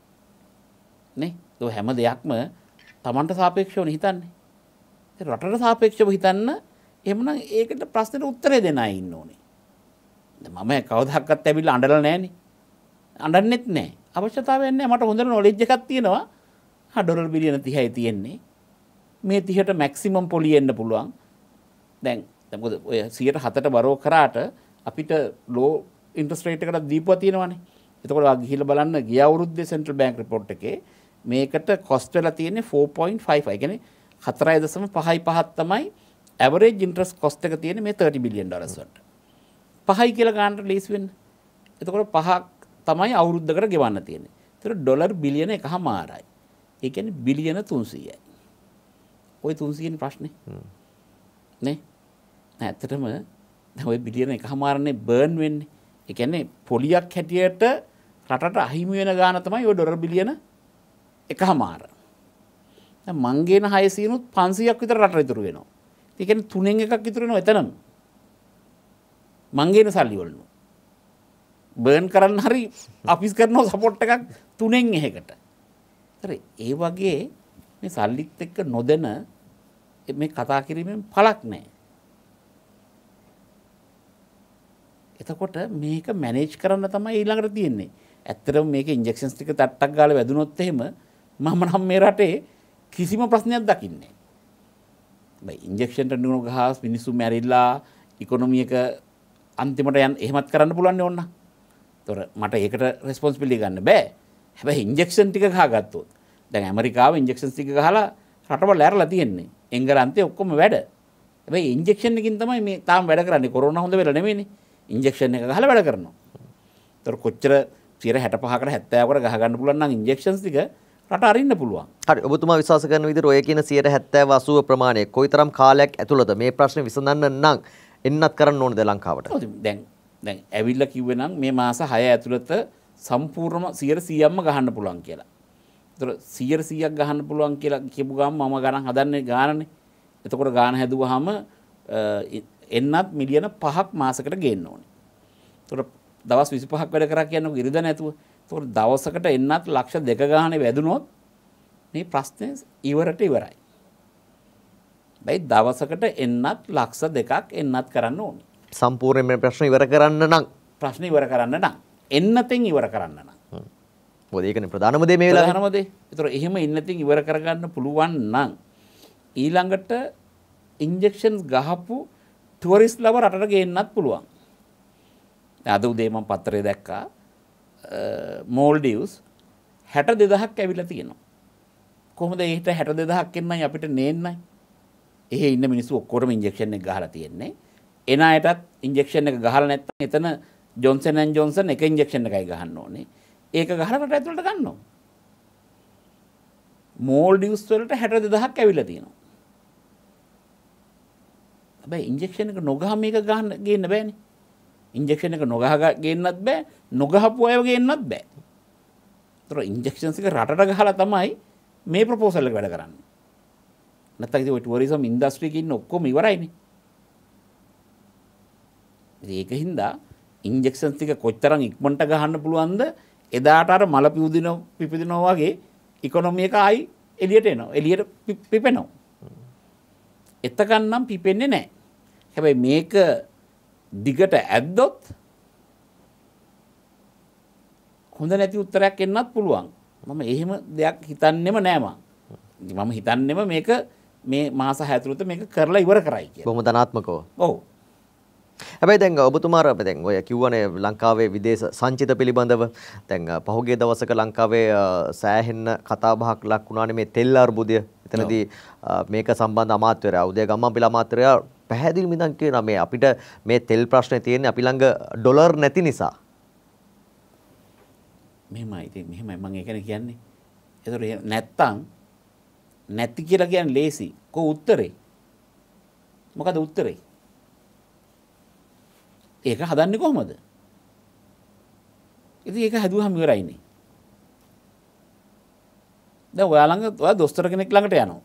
නේ ද හැම දෙයක්ම තමන්ට සාපේක්ෂවන හිතන්නේ රටට සාපේක්ෂව හිතන්න එමන ඒකට ප්‍රශ්නයට උත්තරය දෙෙන ඉන්න ඕනේ මම කවදක්කත් ඇැබිල් අඩල නෑන අඩන්නෙත් නෑ අවශ්‍යතාවන්න මට හොඳර නොලෙජ්ජකත් තියෙනවා හඩොරල් බිලියන තිහයි තියෙන්නේ මේ තිහට මැක්සිමම් පොලියෙන්න්න පුළුවන් දැන් තකොද ඔය සියට හතට බරෝ කරාට අපිට ලෝ ඉන්ට්‍රස්ට් රේට් එකකට දීපුවා තියෙනවානේ. එතකොට ගිහිල්ලා බලන්න ගිය අවුරුද්දේ සෙන්ට්‍රල් බැංක් රිපෝට් එකේ මේකට කොස්ට් වෙලා තියෙන්නේ 4.55. ඒ කියන්නේ 4.55ක් තමයි ඇවරේජ් ඉන්ට්‍රස්ට් කොස්ට් එක තියෙන්නේ මේ 30 බිලියන් ඩොලර්ස් වලට. පහයි කියලා ගන්නට ලීස් වෙන්න. එතකොට පහක් තමයි අවුරුද්දකට ගෙවන්න තියෙන්නේ. ඒතර ඩොලර් බිලියන එකහමාරයි. ඒ කියන්නේ බිලියන 300යි. ওই 300 ප්‍රශ්නේ. නේ? ඇත්තටම ඔය බිලියන එකහමාරණේ බර්න් වෙන්නේ. ඒ කියන්නේ පොලියක් හැටියට රටට අහිමි වෙන ගාණ තමයි ඔය ඩොලර් බිලියන එකහමාර. දැන් මංගේන 600 උත් 500ක් විතර රටට ඉතුරු වෙනවා. ඒ කියන්නේ තුනෙන් එකක් ඉතුරු වෙනවා එතනම. මංගේන සල්ලි වලින්. බර්න් කරන්න හරි අපිස් කරනවා සපෝට් එකක් තුනෙන් එහෙකට. හරි ඒ වගේ මේ සල්ලිත් එක්ක නොදෙන මේ කතා කිරීමෙන් පළක් නැහැ. එතකොට මේක මැනේජ් කරන්න තමයි ඊළඟට තියෙන්නේ. ඇත්තටම මේක ඉන්ජෙක්ෂන්ස් ටික තට්ටක් ගාලා වැදුනොත් එහෙම මම නම් මේ රටේ කිසිම ප්‍රශ්නයක් දකින්නේ නැහැ. ඉන්ජෙක්ෂන්ට නුන ගහස් මිනිස්සු මැරිලා ඉකොනොමි එක අන්තිමට යන එහෙමත් කරන්න පුළුවන් ඕන්න. ඒතොර මට ඒකට රෙස්පොන්සිබිලිටි ගන්න බෑ. හැබැයි ඉන්ජෙක්ෂන් ටික ගහගත්තොත් දැන් ඇමරිකාව ඉන්ජෙක්ෂන්ස් ටික ගහලා රටවල් ඇරලා තියෙන්නේ. එංගලන්තේ ඔක්කොම වැඩ. හැබැයි ඉන්ජෙක්ෂන් එකකින් තමයි මේ තාම වැඩ කරන්නේ. කොරෝනා හොඳ වෙලා නෙමෙයිනේ. ඉන්ජෙක්ෂන් එක ගහලා වැඩ කරනවා. ඒතර කොච්චර 65කට 70කට ගහ ගන්න පුළුවන් නම් ඉන්ජෙක්ෂන්ස් ටික රට අරින්න පුළුවන්. හරි ඔබතුමා විශ්වාස කරන විදිහට ඔය කියන 70 80 ප්‍රමාණය කොයිතරම් කාලයක් ඇතුළත මේ ප්‍රශ්නේ විසඳන්න නම් එන්නත් කරන්න ඕනද ලංකාවට? දැන් දැන් ඇවිල්ලා කිව්වේ නම් මේ මාස 6 ඇතුළත සම්පූර්ණම 100%ම ගහන්න පුළුවන් කියලා. ඒතර 100%ක් ගහන්න පුළුවන් කියලා කියපු ගමන් මම ගණන් හදන්නේ ගානනේ. එතකොට ගාන හැදුවාම එන්නත් මිලියන 5ක් මාසකට ගේන්න ඕනේ. ඒතකොට දවස් 25ක් වැඩ කරා කියන්නේ ඉරිද නැතුව. ඒතකොට දවසකට එන්නත් ලක්ෂ දෙක ගානේ වැදුනොත් මේ ප්‍රශ්නේ ඉවරට ඉවරයි. බයි දවසකට එන්නත් ලක්ෂ දෙකක් එන්නත් කරන්න ඕනේ. සම්පූර්ණ මේ ප්‍රශ්න ඉවර කරන්න නම් ප්‍රශ්න ඉවර කරන්න නම් එන්නතෙන් ඉවර කරන්න නම් මොකද ඒකනේ ප්‍රධානම දේ මේ වෙලාවේ ප්‍රධානම දේ. ඒතර එහෙම ඉන්නතින් ඉවර කරගන්න පුළුවන් නම් ඊළඟට ඉන්ජෙක්ෂන්ස් ගහපු තුවරිස් ලව රටට ගේන්නත් පුළුවන්. අද උදේම පත්තරේ දැක්කා මෝල්ඩියස් හැට දෙදහක් ඇවිල තියෙනවා. කොහොමද ඒට හැට දෙදහක් එන්නයි අපිට නේන්නයි. එහ ඉන්න මිනිස්සු ඔක්කොටම ඉන්ජෙක්ෂන් එක ගහලා තියෙන්නේ. එන අයටත් ඉන්ජෙක්ෂන් එක ගහලා නැත්නම් එතන ජොන්සන් ඇන් ජොන්සන් එක ඉන්ජෙක්ෂන් එකයි ගහන්න ඕනේ. ඒක ගහලා රට ඇතුළට ගන්නවා. මෝල්ඩියස් වලට හැට දෙදහක් ඇවිල්ලා තියෙනවා. හැබැයි ඉන්ජෙක්ෂන් එක නොගහ මේක ගන්න ගේන්න බෑනේ. ඉන්ජෙක්ෂන් එක නොගහ ගේන්නත් බෑ, නොගහපු අයව ගේන්නත් බෑ. ඒතර ඉන්ජෙක්ෂන්ස් එක රටට ගහලා තමයි මේ ප්‍රොපෝසල් එක වැඩ කරන්නේ. නැත්තම් ඉතින් ඔය ටුවරිසම් ඉන්ඩස්ට්‍රි එකේ ඉන්න ඔක්කොම ඉවරයිනේ. ඒක හින්දා ඉන්ජෙක්ෂන්ස් ටික කොච්චරම් ඉක්මනට ගහන්න පුළුවන්ද? එදාට අර මල පිපුදිනව පිපිදිනවා වගේ ඉකොනොමි එක ආයි එළියට එනවා. එළියට පිපෙනවා. එතකන්නම් පිපෙන්නේ නැහැ. හැබැයි මේක දිගට ඇද්දොත් හොඳ නැති උත්තරයක් එන්නත් පුළුවන්. මම එහෙම දෙයක් හිතන්නෙම නෑ මම. මම හිතන්නෙම මේක මේ මාස 6 ඇතුළත මේක කරලා ඉවර කරයි කියලා. බොහොම ධනාත්මකව. ඔව්. හැබැයි දැන් ඔබතුමාර දැන් ඔය කිව්වනේ ලංකාවේ විදේශ සංචිත පිළිබඳව දැන් පහුගිය දවසක ලංකාවේ සෑහෙන්න කතා බහක් ලක් වුණානේ මේ තෙල් අර්බුදය. එතනදී මේක සම්බන්ධ අමාත්‍යවරයා උදය ගම්මාපිල අමාත්‍යවරයා පැහැදිලිව ඉඳන් කියනවා මේ අපිට මේ තෙල් ප්‍රශ්නේ තියෙන්නේ අපි ළඟ ඩොලර් නැති නිසා. මෙහෙමයි ඉතින් මෙහෙමයි මම ඒකනේ කියන්නේ. ඒතර නැත්තම් නැති කියලා කියන්නේ ලේසි. කො උත්තරේ? මොකද උත්තරේ? ඒක හදන්නේ කොහොමද? ඉතින් ඒක හැදුවහම ඉවරයිනේ. දැන් ඔයා ළඟ ඔයා දොස්තර කෙනෙක් ළඟට යනවා.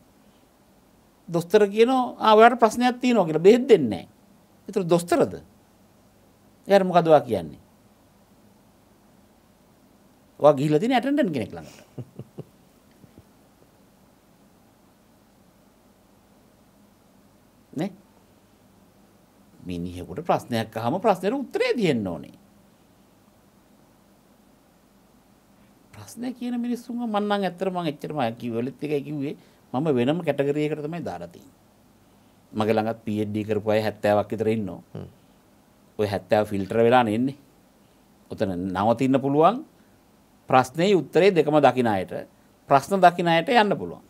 දොස්තර කියනවා ආ ඔයාට ප්‍රශ්නයක් තියෙනවා කියලා බෙහෙත් දෙන්නේ නැහැ. ඒතර දොස්තරද? එයාට මොකද ඔයා කියන්නේ? ඔයා ගිහිල්ලා තියෙන ඇටෙන්ඩන්ට් කෙනෙක් ළඟට. මිනිහෙකුට ප්‍රශ්නයක් අහම ප්‍රශ්නෙට උත්තරේ දෙන්න ඕනේ. ප්‍රශ්නය කියන මිනිස්සුන්ව මම නම් ඇත්තටම මම එච්චරම කිව්වලත් එකයි කිව්වේ මම වෙනම කැටගරි එකකට තමයි දාලා තියෙන්නේ. මගේ ළඟත් PhD කරපු අය 70ක් විතර ඉන්නවා. ওই 70 ෆිල්ටර් වෙලා නෙන්නේ. උතන නවතින්න පුළුවන් ප්‍රශ්නේ උත්තරේ දෙකම දකින අයට ප්‍රශ්න දකින අයට යන්න පුළුවන්.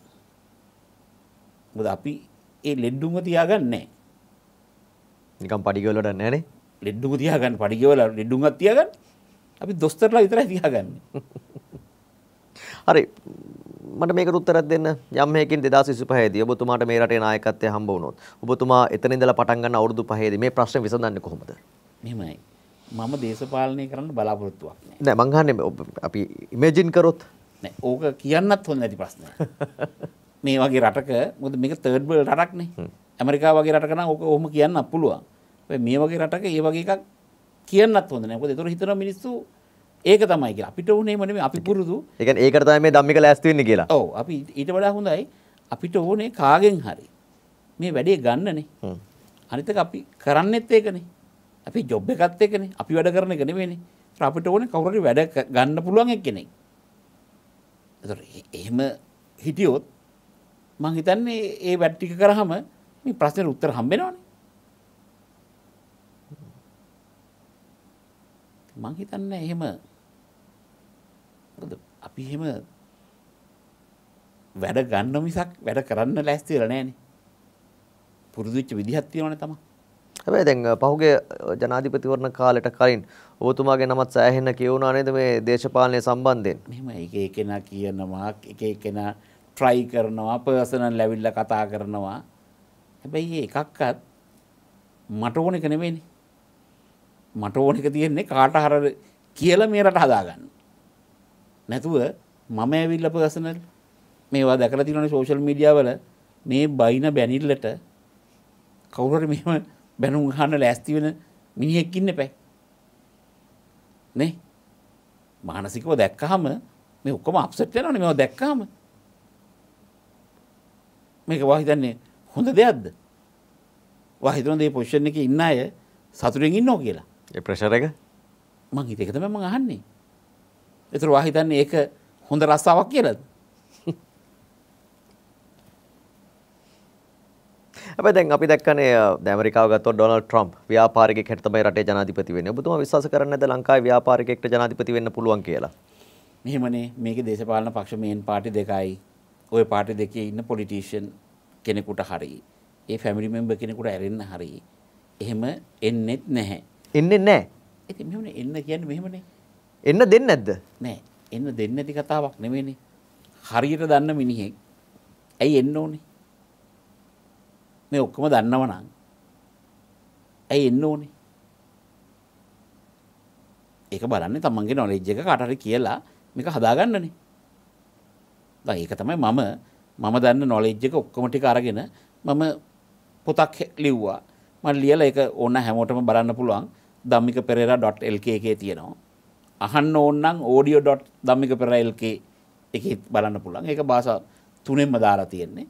මොකද අපි ඒ ලෙඩුම තියාගන්නේ නැහැ. නිකම් පඩිගවලට නෑනේ ලෙඩ්ඩුම තියාගන්න පඩිගවල ලෙඩ්ඩුන්ගත් තියාගන්න අපි දොස්තරලා විතරයි තියාගන්න හරි මට මේකට උත්තරයක් දෙන්න යම් මේකින් 2025 දී ඔබතුමාට මේ රටේ නායකත්වය හම්බ වුණොත් ඔබතුමා එතන ඉඳලා පටන් ගන්න අවුරුදු 5 දී මේ ප්‍රශ්නේ විසඳන්නේ කොහොමද මෙහෙමයි මම දේශපාලනය කරන්න බලාපොරොත්තුවක් නෑ නෑ මං අහන්නේ අපි ඉමේජින් කරොත් නෑ ඕක කියන්නත් හොඳ නැති ප්‍රශ්නයක් මේ වගේ රටක මොකද මේක තර්ඩ් වර්ල්ඩ් රටක්නේ ඇමරිකා වගේ රටකන ඕක ඔහොම කියන්න පුළුවන් මේ වගේ රටක ඒ වගේ එකක් කියන්නත් හොඳ නෑ මොකද ඒතර හිතන මිනිස්සු ඒක තමයි කියලා අපිට ඕනේ මොනේ අපි පුරුදු ඒ කියන්නේ ඒකට තමයි මේ ධම්මික ලෑස්ති වෙන්නේ කියලා ඔව් අපි ඊට වඩා හොඳයි අපිට ඕනේ කාගෙන් හරි මේ වැඩේ ගන්නනේ අනිත් එක අපි කරන්නෙත් ඒකනේ අපි ජොබ් එකත් ඒකනේ අපි වැඩ කරන එක නෙවෙයිනේ අපිට ඕනේ කවුරු හරි වැඩ ගන්න පුළුවන් එක්කෙනෙක් ඒතර එහෙම හිටියොත් මං හිතන්නේ ඒ වැඩ ටික කරාම මේ ප්‍රශ්නෙට උත්තර හම්බෙනවනේ. මං හිතන්නේ එහෙම මොකද අපි එහෙම වැඩ ගන්න මිසක් වැඩ කරන්න ලෑස්ති වෙලා නැහනේ. පුරුදු වෙච්ච විදිහක් තියෙනවනේ තමයි. හැබැයි දැන් පහුගිය ජනාධිපතිවරණ කාලයට කලින් ඔබතුමාගේ නමත් සෑහෙන්න කියවුණා නේද මේ දේශපාලනය සම්බන්ධයෙන්? මෙහෙම එක එකනා කියනවා, එක එකනා try කරනවා, personal level කතා කරනවා. හැබැයි එකක්වත් මට ඕන එක නෙවෙයිනේ. මට ඕන එක තියෙන්නේ කාට හර කියලා මේ රට හදාගන්න. නැතුව මම ඇවිල්ලා පර්සනල් මේවා දැකලා තියෙනවනේ සෝෂල් මීඩියා වල මේ බයින බැනිල්ලට කවුරු හරි මෙහෙම බැනුම් ගන්න ලෑස්ති වෙන මිනිහෙක් ඉන්න එපා. නේ? මානසිකව දැක්කහම මේ ඔක්කොම අප්සෙට් වෙනවනේ මේව දැක්කහම. මේක වා හිතන්නේ හොඳ දෙයක්ද? වා හිතනවා මේ පොසිෂන් එකේ ඉන්න අය සතුටින් ඉන්නෝ කියලා. ඒ ප්‍රෙෂර් එක මං හිත ඒක තමයි මං අහන්නේ. ඒතර වා හිතන්නේ ඒක හොඳ රස්සාවක් කියලාද? හැබැයි දැන් අපි දැක්කනේ ඇමරිකාව ගත්තොත් ඩොනල්ඩ් ට්‍රම්ප් ව්‍යාපාරිකයෙක් හැටියට තමයි රටේ ජනාධිපති වෙන්නේ. ඔබතුමා විශ්වාස කරන්නේ නැද්ද ලංකාවේ ව්‍යාපාරිකයෙක්ට ජනාධිපති වෙන්න පුළුවන් කියලා? මෙහෙමනේ මේකේ දේශපාලන පක්ෂ මේන් පාටි දෙකයි. ওই පාටි දෙකේ ඉන්න පොලිටිෂියන් කෙනෙකුට හරි ඒ ෆැමිලි මෙම්බර් කෙනෙකුට ඇරෙන්න හරි එහෙම එන්නෙත් නැහැ. එන්නේ නැහැ. ඉතින් මෙහෙම එන්න කියන්නේ මෙහෙමනේ. එන්න දෙන්නේ නැද්ද? නෑ. එන්න දෙන්නේ නැති කතාවක් නෙමෙයිනේ. හරියට දන්න මිනිහෙක් ඇයි එන්න ඕනේ? මේ ඔක්කොම දන්නවනම් ඇයි එන්න ඕනේ? ඒක බලන්නේ තමන්ගේ නොලෙජ් එක කාට හරි කියලා මේක හදාගන්නනේ. දැන් ඒක තමයි මම මම දන්න නොලෙජ් එක ඔක්කොම ටික අරගෙන මම පොතක් ලිව්වා මට ලියලා ඒක ඕන හැමෝටම බලන්න පුළුවන් ධම්මික පෙරේරා.lk එකේ තියෙනවා අහන්න ඕන නම් audio. ධම්මික පෙරේරා lk එකේ බලන්න පුළුවන් ඒක භාෂා තුනෙන්ම දාලා තියෙන්නේ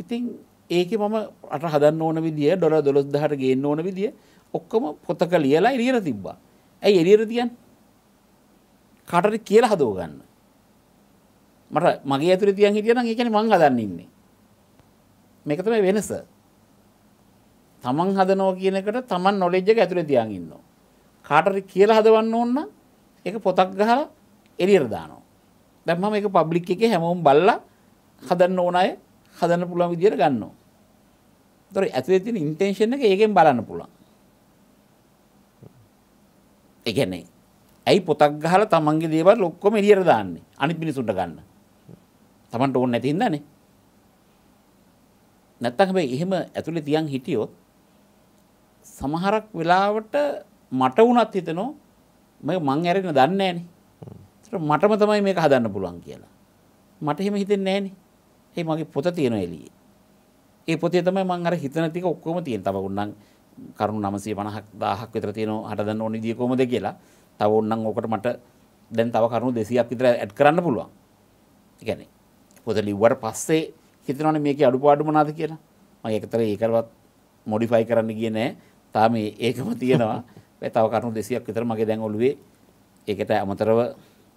ඉතින් ඒකේ මම රට හදන්න ඕන විදිය ඩොලර් 12000ට ගේන්න ඕන විදිය ඔක්කොම පොතක ලියලා එළියට තිබ්බා ඇයි එළියට තියන්නේ කාටරි කියලා හදව ගන්න මට මගේ ඇතුළේ තියන් හිටියනම් ඒ කියන්නේ මං හදන්න ඉන්නේ. මේක තමයි වෙනස. තමන් හදනවා කියන එකට තමන් නොලෙජ් එක ඇතුලේ තියාගෙන ඉන්නවා. කාටරි කියලා හදවන්න ඕන නම් ඒක පොතක් ගහලා එළියට දානවා. දැන් මම මේක පබ්ලික් එකේ හැමෝම බලලා හදන්න ඕන අය හදන්න පුළුවන් විදියට ගන්නවා. ඒතර ඇතුලේ තියෙන ඉන්ටෙන්ෂන් එක ඒකෙන් බලන්න පුළුවන්. ඒ කියන්නේ ඇයි පොතක් ගහලා තමන්ගේ දේවල් ඔක්කොම එළියට දාන්නේ? අනිත් මිනිසුන්ට ගන්න. Tamanට ඕනේ නැති හින්දානේ. නැත්තම් හැබැයි එහෙම ඇතුලේ තියන් හිටියොත් සමහරක් වෙලාවට මට වුණත් හිතෙනවා මම මං ඇරෙන්න දන්නේ නැහනේ. මටම තමයි මේක හදන්න පුළුවන් කියලා. මට එහෙම හිතෙන්නේ නැහනේ. ඒ මගේ පොත තියෙන එළියේ. ඒ පොතේ තමයි මං අර හිතන ටික ඔක්කොම තියෙන. තව උන්නම් කරුණු 950ක් 1000ක් විතර තියෙනවා හට ගන්න ඕන විදිය කොහොමද කියලා. තව උන්නම් ඕකට මට දැන් තව කරුණු 200ක් විතර ඇඩ් කරන්න පුළුවන්. ඒ කියන්නේ පොත ලිව්වට පස්සේ හිතනවනේ මේකේ අඩුපාඩු මොනවාද කියලා. මම ඒකතර ඒකවත් මොඩිෆයි කරන්න ගියේ නෑ. තාම ඒකම තියෙනවා. ඒ තව කරුණු 200ක් විතර මගේ දැන් ඔළුවේ ඒකට අමතරව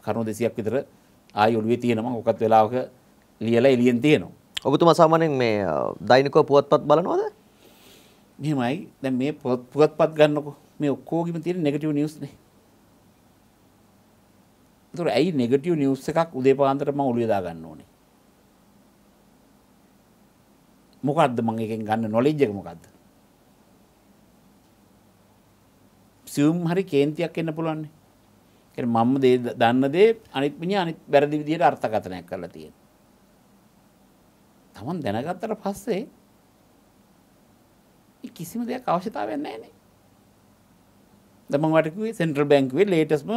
කරුණු 200ක් විතර ආයි ඔළුවේ තියෙනවා. ඔකත් වෙලාවක ලියලා එළියෙන් තියෙනවා. ඔබතුමා සාමාන්‍යයෙන් මේ දෛනිකව පුවත්පත් බලනවද? මෙහෙමයි. දැන් මේ පුවත්පත් ගන්නකො මේ ඔක්කොගෙම තියෙන නෙගටිව් නිවුස් නේ. ඒතර ඇයි නෙගටිව් නිවුස් එකක් උදේ පාන්දර මම ඔළුවේ දා ගන්න ඕනේ? මොකද්ද මම එකෙන් ගන්න නොලෙජ් එක මොකද්ද? සියුම් හරි කේන්තියක් එන්න පුළුවන්. ඒ මම දේ දන්න දේ අනිත් මිනිහා අනිත් වැරදි විදිහට අර්ථකථනයක් කරලා තියෙනවා. Taman දැනගත්තට පස්සේ කිසිම දෙයක් අවශ්‍යතාවයක් නැහැ නේ. දැන් මම වට කිව්වේ සෙන්ට්‍රල් බැංකුවේ ලේටස්ට්ම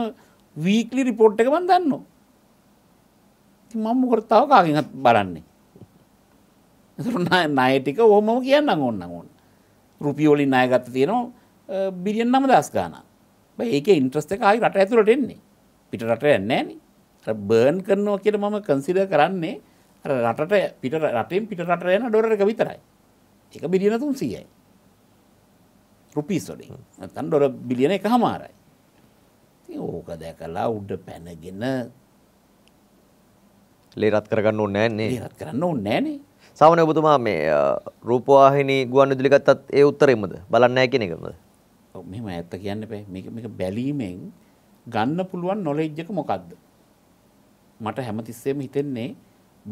වීක්ලි රිපෝට් එක මම දන්නවා. ඉතින් මම මොකටද තව කාගෙන්වත් බලන්නේ? ණය ටික ඔහොමම කියන්න ඕන්න ඕන්න. රුපියෝලින් ණය ගත්ත තියෙනවා බිලියන් 9000 ගාණක්. බයි ඒකේ ඉන්ට්‍රස්ට් එක ආයි රට ඇතුළට එන්නේ. පිට රට යන්නේ නැහැ බර්න් කරනවා කියලා මම කන්සිඩර් කරන්නේ අර රටට පිට රටෙන් පිට රට යන ඩොලර් එක විතරයි. ඒක බිලියන 300යි. රුපීස් වලින්. නැත්නම් ඩොලර් බිලියන එකමාරයි. ඉතින් ඕක දැකලා උඩ පැනගෙන ලේ රත් කරගන්න ඕනේ නැහැ නේ. ලේ රත් කරන්න ඕනේ නැහැ නේ. සාමාන්‍ය ඔබතුමා මේ රූපවාහිනී ගුවන්විදුලි ගත්තත් ඒ උත්තරෙමද බලන්නේ නැහැ කියන එකමද? ඔව් මෙහෙම ඇත්ත කියන්න එපා. මේක මේක බැලීමෙන් ගන්න පුළුවන් නොලෙජ් එක මොකද්ද? මට හැමතිස්සෙම හිතෙන්නේ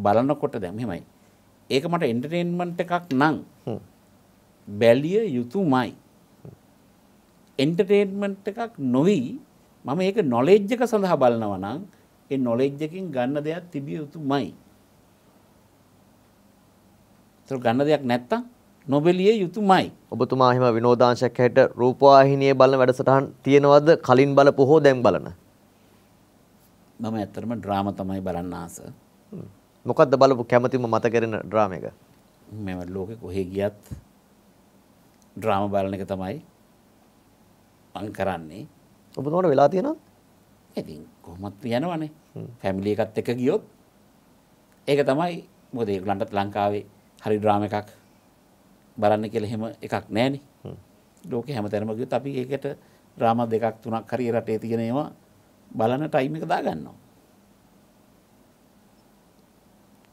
බලනකොට දැන් මෙහෙමයි. ඒක මට එන්ටර්ටේන්මන්ට් එකක් නං බැලිය යුතුමයි. එන්ටර්ටේන්මන්ට් එකක් නොවි මම ඒක නොලෙජ් එක සඳහා බලනවා නම් ඒ නොලෙජ් එකකින් ගන්න දෙයක් තිබිය යුතුමයි. ඒතර ගන්න දෙයක් නැත්තම් නොබෙලිය යුතුමයි. ඔබතුමා හිම විනෝදාංශයක් හැට රූපවාහිනියේ බලන වැඩසටහන් තියෙනවද කලින් බලපු හෝ දැන් බලන? මම ඇත්තටම ඩ්‍රාමා තමයි බලන්න ආස. මොකද්ද බලපු කැමතිම මතකරෙන ඩ්‍රාම එක? මම ලෝකෙ කොහේ ගියත් ඩ්‍රාමා බලන එක තමයි මං කරන්නේ. ඔබතුමාට වෙලා තියෙනවද? ඉතින් කොහොමත් යනවනේ. ෆැමිලි එකත් එක්ක ගියොත් ඒක තමයි මොකද ඒගොල්ලන්ටත් ලංකාවේ හරි ඩ්‍රාම එකක් බලන්න කියලා එහෙම එකක් නැහැනේ. ලෝකේ හැමතැනම ගියොත් අපි ඒකට ඩ්‍රාමා දෙකක් තුනක් හරි රටේ තියෙන ඒවා බලන ටයිම් එක දාගන්නවා.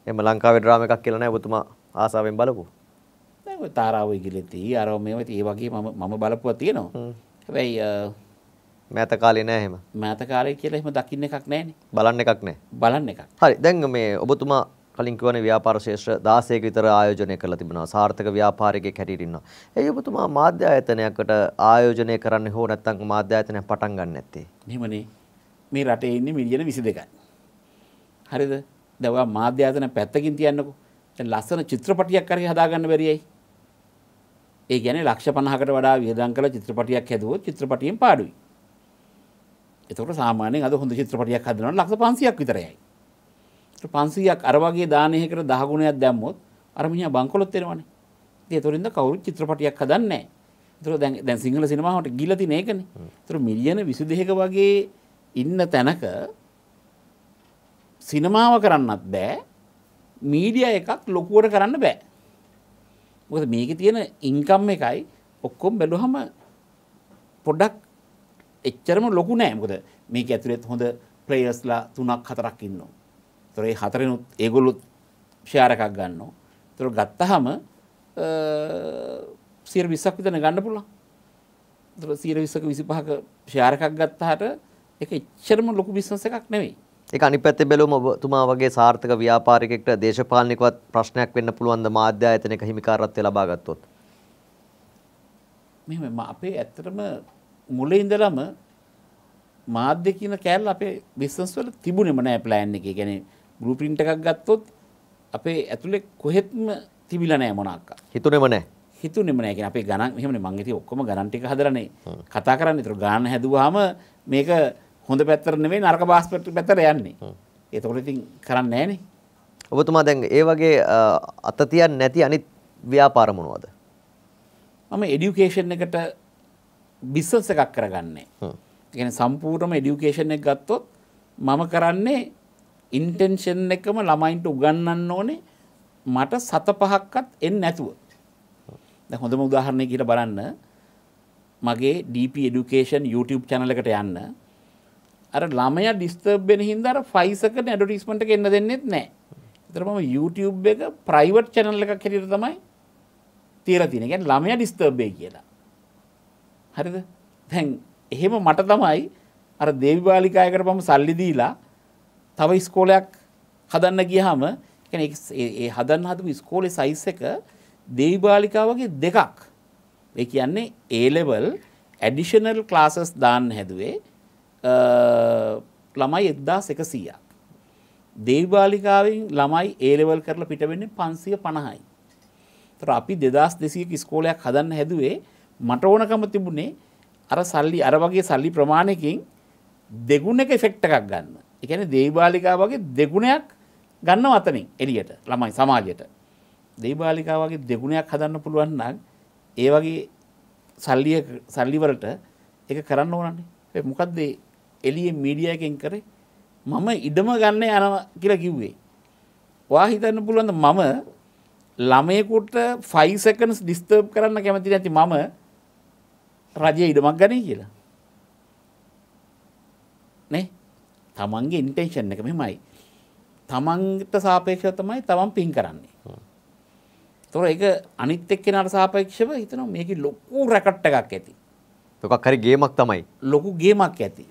එම ලංකාවේ ඩ්‍රාම එකක් කියලා නැහැ ඔබතුමා ආසාවෙන් බලපු. දැන් ඔය තාරාවයි ගිලෙති අරව මේවා ඒ වගේ මම මම බලපුවා තියෙනවා. හැබැයි මෑත කාලේ නෑ එහෙම. මෑත කාලේ කියලා එහෙම දකින්න එකක් නෑනේ. බලන්න එකක් නෑ. බලන්න එකක්. හරි දැන් මේ ඔබතුමා කලින් කිව්වනේ ව්‍යාපාර ශේෂ්ත්‍ර 16ක විතර ආයෝජනය කරලා තිබෙනවා. සාර්ථක ව්‍යාපාරිකයෙක් හැටියට ඉන්නවා. ඒ ඔබතුමා මාධ්‍ය ආයතනයකට ආයෝජනය කරන්න හෝ නැත්නම් මාධ්‍ය ආයතනයක් පටන් ගන්න නැත්තේ. මෙහෙමනේ. මේ රටේ ඉන්නේ මිලියන 22යි. හරිද? දැන් ඔයා මාධ්‍ය ආයතන පැත්තකින් තියන්නකෝ. දැන් ලස්සන චිත්‍රපටියක් කරේ හදාගන්න බැරියයි. ඒ කියන්නේ ලක්ෂ 50කට වඩා වියදම් කළ චිත්‍රපටියක් හැදුවොත් චිත්‍රපටියෙන් පාඩුයි. එතකොට සාමාන්‍යයෙන් අද හොඳ චිත්‍රපටියක් හදනවා ලක්ෂ 500ක් විතරයි. 500ක් අර වගේ දානෙකට 10 ගුණයක් දැම්මොත් අර මිනිහා බංකොලොත් වෙනවනේ. ඉතින් ඒතරින්ද කවුරු චිත්‍රපටියක් හදන්නේ නැහැ. ඒතර දැන් දැන් සිංහල සිනමාවට ගිලා තියෙන එකනේ. ඒතර මිලියන 22ක වගේ ඉන්න තැනක සිනමාව කරන්නත් බෑ. මීඩියා එකක් ලොකුවට කරන්න බෑ. මොකද මේකේ තියෙන ඉන්කම් එකයි ඔක්කොම බැලුවම පොඩ්ඩක් එච්චරම ලොකු නෑ මොකද මේක ඇතුළෙත් හොඳ ප්ලේයර්ස්ලා තුනක් හතරක් ඉන්නවා. තොර ඒ හතරනුත් ඒගොලුත් ෂයාරකක් ගන්නවා. තොර ගත්තහම සියර විස්සක් විතන ගන්න පුළා තොර සීර විස්සක විසි පහක ෂයාරකක් ගත්තහට එක එච්චරම ලොකු බිස්නස එකක් නෙවෙයි එක අනි පැත්ත බැලුම ඔබතුමා වගේ සාර්ථක ව්‍යාපාරිකෙක්ට දේශපාලනිකවත් ප්‍රශ්නයක් වෙන්න පුළුවන්ද මාධ්‍ය ආයතනයක හිමිකාරත්වය ලබා ගත්තොත්? මෙහෙම අපේ ඇත්තටම මුලින් ඉඳලම මාධ්‍ය කියන කෑල්ල අපේ බිස්නස් වල තිබුණේම නෑ ප්ලෑන් එකේ. කියන්නේ බ්ලූපින්ට් එකක් ගත්තොත් අපේ ඇතුලේ කොහෙත්ම තිබිලා නැහැ මොනක්ක. හිතුනේම නැහැ. හිතුනේම නැහැ කියන්නේ අපේ ගණන් එහෙමනේ මං ඉතින් ඔක්කොම ගණන් ටික හදලානේ කතා කරන්නේ. ඒතර ගාන හැදුවාම මේක හොඳ පැත්තට නෙමෙයි නරක පැත්තට යන්නේ. ඒතකොට ඉතින් කරන්නේ නැහනේ. ඔබතුමා දැන් ඒ වගේ අත තියන්නේ නැති අනිත් ව්‍යාපාර මොනවද? මම එඩියුකේෂන් එකට බිස්නස් එකක් කරගන්නේ. ඒ කියන්නේ සම්පූර්ණම එඩියුකේෂන් එක ගත්තොත් මම කරන්නේ ඉන්ටෙන්ෂන් එකම ළමයින්ට උගන්වන්න ඕනේ මට සත පහක්වත් එන්නේ නැතුව. දැන් හොඳම උදාහරණයක් කියලා බලන්න මගේ DP Education YouTube channel එකට යන්න අර ළමයා disturb වෙන හින්දා අර 5 second advertisement එක එන්න දෙන්නෙත් නැහැ. ඒතර මම YouTube එක private channel එකක් හැටියට තමයි තියලා තියෙන්නේ. කියන්නේ ළමයා disturb වෙයි කියලා. හරිද? දැන් එහෙම මට තමයි අර දේවි බාලිකායකට මම සල්ලි දීලා තව ඉස්කෝලයක් හදන්න ගියහම يعني ඒ හදන්න හදපු ඉස්කෝලේ සයිස් එක දෙවි බාලිකාවගේ දෙකක්. ඒ කියන්නේ A level additional classes දාන්න හැදුවේ ළමයි 1100ක්. දෙවි බාලිකාවෙන් ළමයි A level කරලා පිට වෙන්නේ 550යි. ඒතර අපි 2200ක ඉස්කෝලයක් හදන්න හැදුවේ මට ඕනකම තිබුණේ අර සල්ලි අර වගේ සල්ලි ප්‍රමාණයකින් දෙගුණක ඉෆෙක්ට් එකක් ගන්න. එකන දේබාලිකා වගේ දෙගුණයක් ගන්න අතනින් එලියට ළමයි සමාජයට දේබාලිකා වගේ දෙගුණයක් හදන්න පුළුවන්නම් ඒ වගේ සල්ලිය සල්ලිවලට එක කරන්න ඕනන්නේ මොකක්ද එලිය මීඩිය එකෙන් කරේ මම ඉඩම ගන්න යනව කියලා කිව්වේ වා හිතන්න පුළුවන්ද මම ළමයකුට 5 seconds disturb කරන්න කැමති නැති මම රජයේ ඉඩමක් ගන්නේ කියලා නේ තමන්ගේ ඉන්ටෙන්ෂන් එක මෙමයි. තමන්ට සාපේක්ෂව තමයි තමන් පින් කරන්නේ. තොර ඒක අනිත් එක්කෙනාට සාපේක්ෂව හිතනවා මේක ලොකු රැකට් එකක් ඇති. මොකක් හරි ගේමක් තමයි. ලොකු ගේමක් ඇති.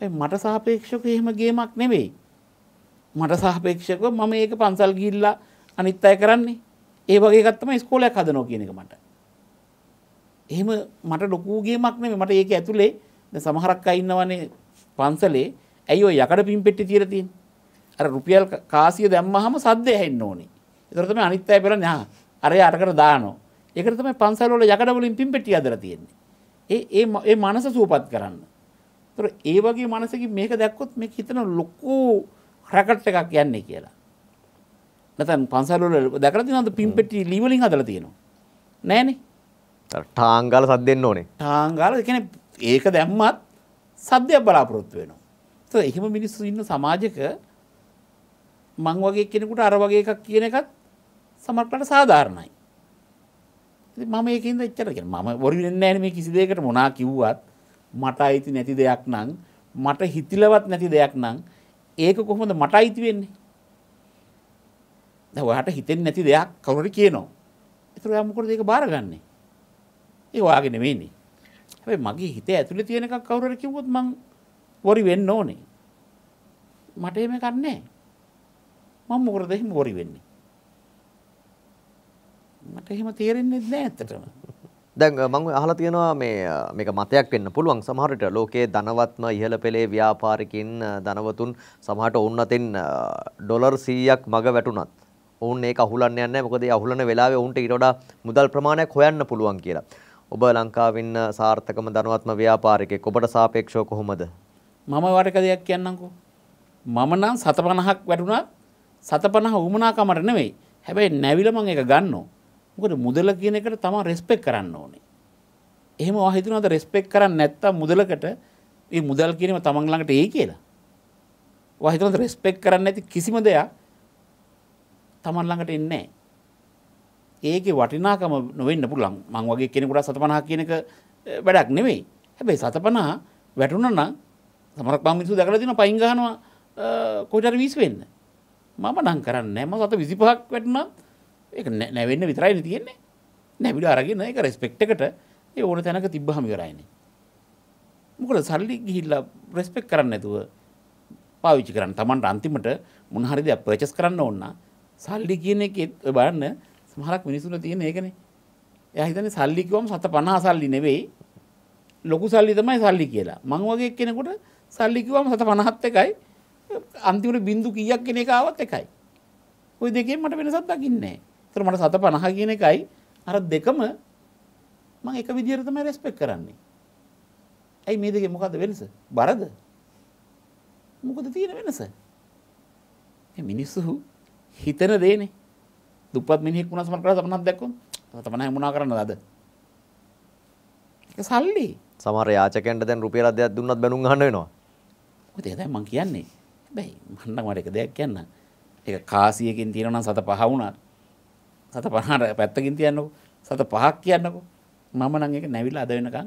මට සාපේක්ෂව එහෙම ගේමක් නෙවෙයි. මට සාපේක්ෂව මම මේක පන්සල් ගිහිල්ලා අනිත් අය කරන්නේ. ඒ වගේ එකක් තමයි ඉස්කෝලයක් හදනවා කියන එක මට. එහෙම මට ලොකු ගේමක් නෙවෙයි. මට ඒක ඇතුලේ දැන් සමහරක් අය ඉන්නවනේ පන්සලේ ඇයි ඔය යකඩ පින්පෙට්ටි තියලා තියෙන්නේ? අර රුපියල් කාසිය දැම්මහම සද්ද ඇහෙන්න ඕනේ. ඒතර තමයි අනිත් අය බලන්නේ ආ අර යකඩ දානවා. ඒකට තමයි පන්සල් වල යකඩ වලින් පින්පෙට්ටි හදලා තියෙන්නේ. ඒ ඒ ඒ මනස සූපත් කරන්න. ඒතර ඒ වගේ මනසකින් මේක දැක්කොත් මේක හිතන ලොකු රැකට් එකක් යන්නේ කියලා. නැතන් පන්සල් වල දැකලා තියෙනවද පින්පෙට්ටි ලී වලින් හදලා තියෙනවා? නෑනේ. ටාංගාල සද්දෙන්න ඕනේ. ටාංගාල කියන්නේ ඒක දැම්මත් සද්දයක් බලාපොරොත්තු වෙනවා. තො එහෙම මිනිස්සු ඉන්න සමාජක මං වගේ කෙනෙකුට අර වගේ එකක් කියන එකත් සමක්ලට සාධාරණයි. මම ඒකන්ද එච්චරක මම බොරිවෙන්නෑන මේ කිසි දෙකට මොනා කිව්වත් මට අයිති නැති දෙයක් නං මට හිතිලවත් නැති දෙයක් නං ඒක කොහොමද මට අයිති වෙන්නේ ඔයාට හිතෙන් නැති දෙයක් කවුරට කියනවා එතුර යමකොට දෙක බාරගන්නේ ඒ වාගෙන වෙන්නේ හැබයි මගේ හිත ඇතුළ තියෙනක කවුරට කිව්වොත් මං වොරි වෙන්න ඕනේ. මට එහෙම කන්නේ මම මොකටද එහෙම වොරි වෙන්නේ? මට එහෙම තේරෙන්නේ නැහැ ඇත්තටම. දැන් මම අහලා තියෙනවා මේ මේක මතයක් වෙන්න පුළුවන් සමහරට ලෝකයේ ධනවත්ම ඉහළ පෙළේ ව්‍යාපාරිකින් ධනවතුන් සමහරට ඔවුන් අතින් ඩොලර් 100ක් මග වැටුණත් ඔවුන් ඒක අහුලන්න යන්නේ නැහැ මොකද ඒ අහුලන වෙලාවේ ඔවුන්ට ඊට වඩා මුදල් ප්‍රමාණයක් හොයන්න පුළුවන් කියලා. ඔබ ලංකාවෙන් සාර්ථකම ධනවත්ම ව්‍යාපාරිකයෙක් ඔබට සාපේක්ෂව කොහොමද? මම වරක දෙයක් කියන්නකෝ. මම නම් සත පණහක් වැටුණත් සත පණහ උමනාකමට නෙවෙයි හැබැයි නැවිලමං එක ගන්නෝ. මොකද මුදල කියන එකට තමා රෙස්පෙක් කරන්න ඕනේ. එහෙම වහිතුනද රෙස්පෙක් කරන්න නැත්තම් මුදලකට ඒ මුදල් කියනම තමන් ළඟට එයි කියලා. වහිතුනද රෙස්පෙක් කරන්න නැති කිසිම දෙයක් තමන් ළඟට එන්නේ නැහැ. ඒකේ වටිනාකම නොවෙන්න පුළුවන්. මං වගේ කෙනෙකුට සතපනහක් කියන එක වැඩක් නෙවෙයි. හැබැයි සතපනහ වැටුණා නම් සමරක් මිනිසු දැකලා තියෙනවා පයින් ගහනවා කොහටරි 20 වෙන්න. මම නම් කරන්නේ නැහැ. මම සත 25ක් වැටුණා. ඒක නැවෙන්න විතරයි නේ තියෙන්නේ. නැවිල අරගෙන ඒක රෙස්පෙක්ට් එකට ඒ ඕන තැනක තිබ්බහම ඉවරයිනේ. මොකද සල්ලි ගිහිල්ලා රෙස්පෙක්ට් කරන්නේ නැතුව පාවිච්චි කරන්න. Tamanට අන්තිමට මොන හරි දෙයක් පර්චේස් කරන්න ඕන නම් සල්ලි කියන එකෙත් ඔය බලන්න සමහරක් මිනිසුන්ට තියෙන ඒකනේ. එයා හිතන්නේ සල්ලි කිව්වම 750 සල්ලි නෙවෙයි. ලොකු සල්ලි තමයි සල්ලි කියලා. මං වගේ කෙනෙකුට සල්ලි කිව්වම 150ත් එකයි අන්තිමට බින්දු කීයක් කෙනෙක් ආවත් එකයි. ওই දෙකෙන් මට වෙනසක් දකින්නේ නැහැ. මට 150 කියන එකයි අර දෙකම මම එක විදියට තමයි රෙස්පෙක්ට් කරන්නේ. ඇයි මේ දෙකේ මොකද්ද වෙනස? බරද? මොකද තියෙන වෙනස? මේ මිනිස්සු හිතන දේනේ. දුප්පත් මිනිහෙක් වුණා සමහර කරලා 150ක් දැක්කොත් 150 මොනා කරන්නද අද? ඒක සල්ලි. සමහර යාචකයන්ට දැන් රුපියල් 2ක් දුන්නත් බැනුම් ගන්න වෙනවා. මොකද ඒකයි මම කියන්නේ. හැබැයි මම නම් එක දෙයක් කියන්න. ඒක කාසියකින් තියෙනවා නම් සත පහ වුණා. සත පහට පැත්තකින් තියන්නකෝ. සත පහක් කියන්නකෝ. මම නම් ඒක නැවිලා අද වෙනකන්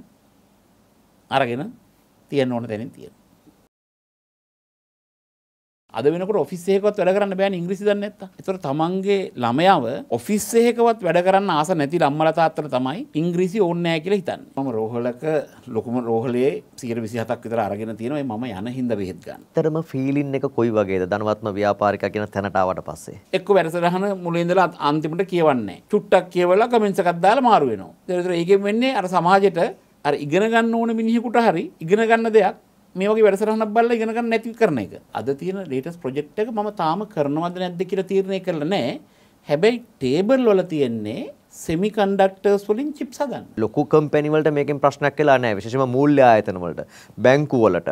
අරගෙන තියන්න ඕන තැනින් තියෙනවා. අද වෙනකට ඔෆිස් එකකවත් වැඩ කරන්න බෑනේ ඉංග්‍රීසි දන්නේ නැත්තම්. ඒතර තමන්ගේ ළමයාව ඔෆිස් එකකවත් වැඩ කරන්න ආස නැති අම්මලා තාත්තලා තමයි ඉංග්‍රීසි ඕනේ නැහැ කියලා හිතන්නේ. මම රෝහලක ලොකුම රෝහලේ 127ක් විතර අරගෙන තියෙනවා. මම යන හින්දා බෙහෙත් ගන්න. තරම ෆීලින් එක කොයි වගේද? ධනවත්ම ව්‍යාපාරිකයා කියන තැනට ආවට පස්සේ. එක්ක වැඩසටහන මුලින් ඉඳලා අන්තිමට කියවන්නේ නැහැ. චුට්ටක් කියවලා කමෙන්ට්ස් එකක් දාලා මාරු වෙනවා. ඒතර ඒකෙන් වෙන්නේ අර සමාජයට අර ඉගෙන ගන්න ඕන මිනිහෙකුට හරි ඉගෙන ගන්න දෙයක් මේ වගේ වැඩසටහනක් බලලා ඉගෙන ගන්න නැති කරන එක. අද තියෙන ලේටස්ට් ප්‍රොජෙක්ට් එක මම තාම කරනවද නැද්ද කියලා තීරණය කරලා නැහැ. හැබැයි ටේබල් වල තියෙන්නේ සෙමි කන්ඩක්ටර්ස් වලින් චිප්ස් හදන්න. ලොකු කම්පැනි වලට මේකෙන් ප්‍රශ්නයක් වෙලා නැහැ විශේෂයෙන්ම මූල්‍ය ආයතන වලට, බැංකු වලට.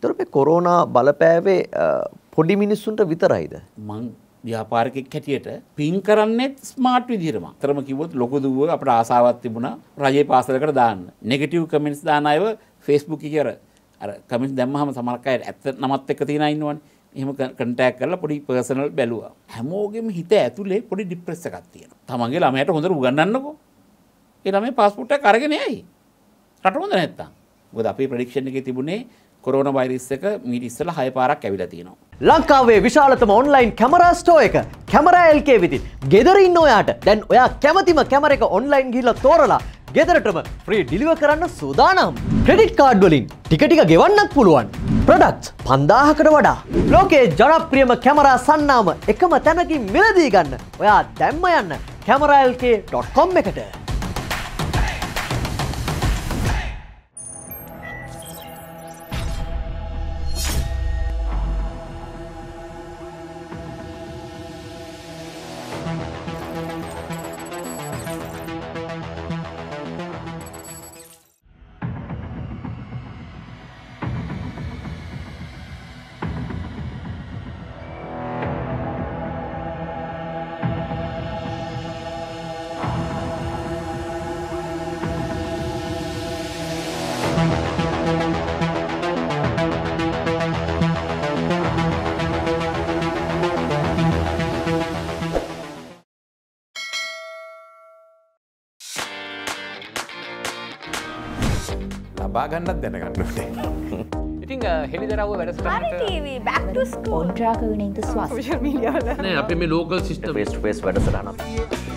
ඒතර මේ කොරෝනා බලපෑවේ පොඩි මිනිස්සුන්ට විතරයිද? මං ව්‍යාපාරිකෙක් හැටියට පින් කරන්නේත් ස්මාර්ට් විදිහටම. අතරම කිව්වොත් ලොකු දුව අපට ආසාවක් තිබුණා රජයේ පාසලකට දාන්න. නෙගටිව් කමෙන්ට්ස් දාන අයව Facebook එකේ අර කමෙන්ට් දැම්මහම සමහරක් අය ඇත්ත නමත් එක්ක තියෙන අය ඉන්නවනේ. එහෙම කන්ටැක්ට් කරලා පොඩි පර්සනල් බැලුවා. හැමෝගෙම හිත ඇතුලේ පොඩි ડિප්‍රෙස් එකක් තියෙනවා. තමන්ගේ ළමයට හොඳට උගන්වන්නකෝ. ඒ ළමයි පාස්පෝට් එකක් අරගෙන යයි. රට හොඳ නැත්තම්. මොකද අපේ ප්‍රෙඩික්ෂන් එකේ තිබුණේ කොරෝන වෛරස් එක මීට ඉස්සෙල්ලා හය පාරක් ඇවිල්ලා තියෙනවා. ලංකාවේ විශාලතම ඔන්ලයින් කැමරා ස්ටෝ එක කැමරා LK විදිහට ගෙදර ඉන්න ඔයාට දැන් ඔයා කැමතිම කැමර එක ඔන්ලයින් ගිහිල්ලා තෝරලා ගෙදරටම ෆ්‍රී ඩිලිව කරන්න සූදානම්. ක්‍රෙඩිට් කාඩ් වලින් ටික ටික ගෙවන්නත් පුළුවන්. ප්‍රොඩක්ට්ස් 5000කට වඩා. ලෝකයේ ජනප්‍රියම කැමරා සන්නාම එකම තැනකින් මිලදී ගන්න. ඔයා දැම්ම යන්න cameraLK.com එකට. දාගන්නත් දැනගන්නට. ඉතිං හෙළිදරව වැඩසට ඔන්ට්‍රාක වෙනින්ද ස්වාශ මීඩිය අපේ මේ ලෝකල් සිිට වෙස්ට පේස් වැඩසරනවා.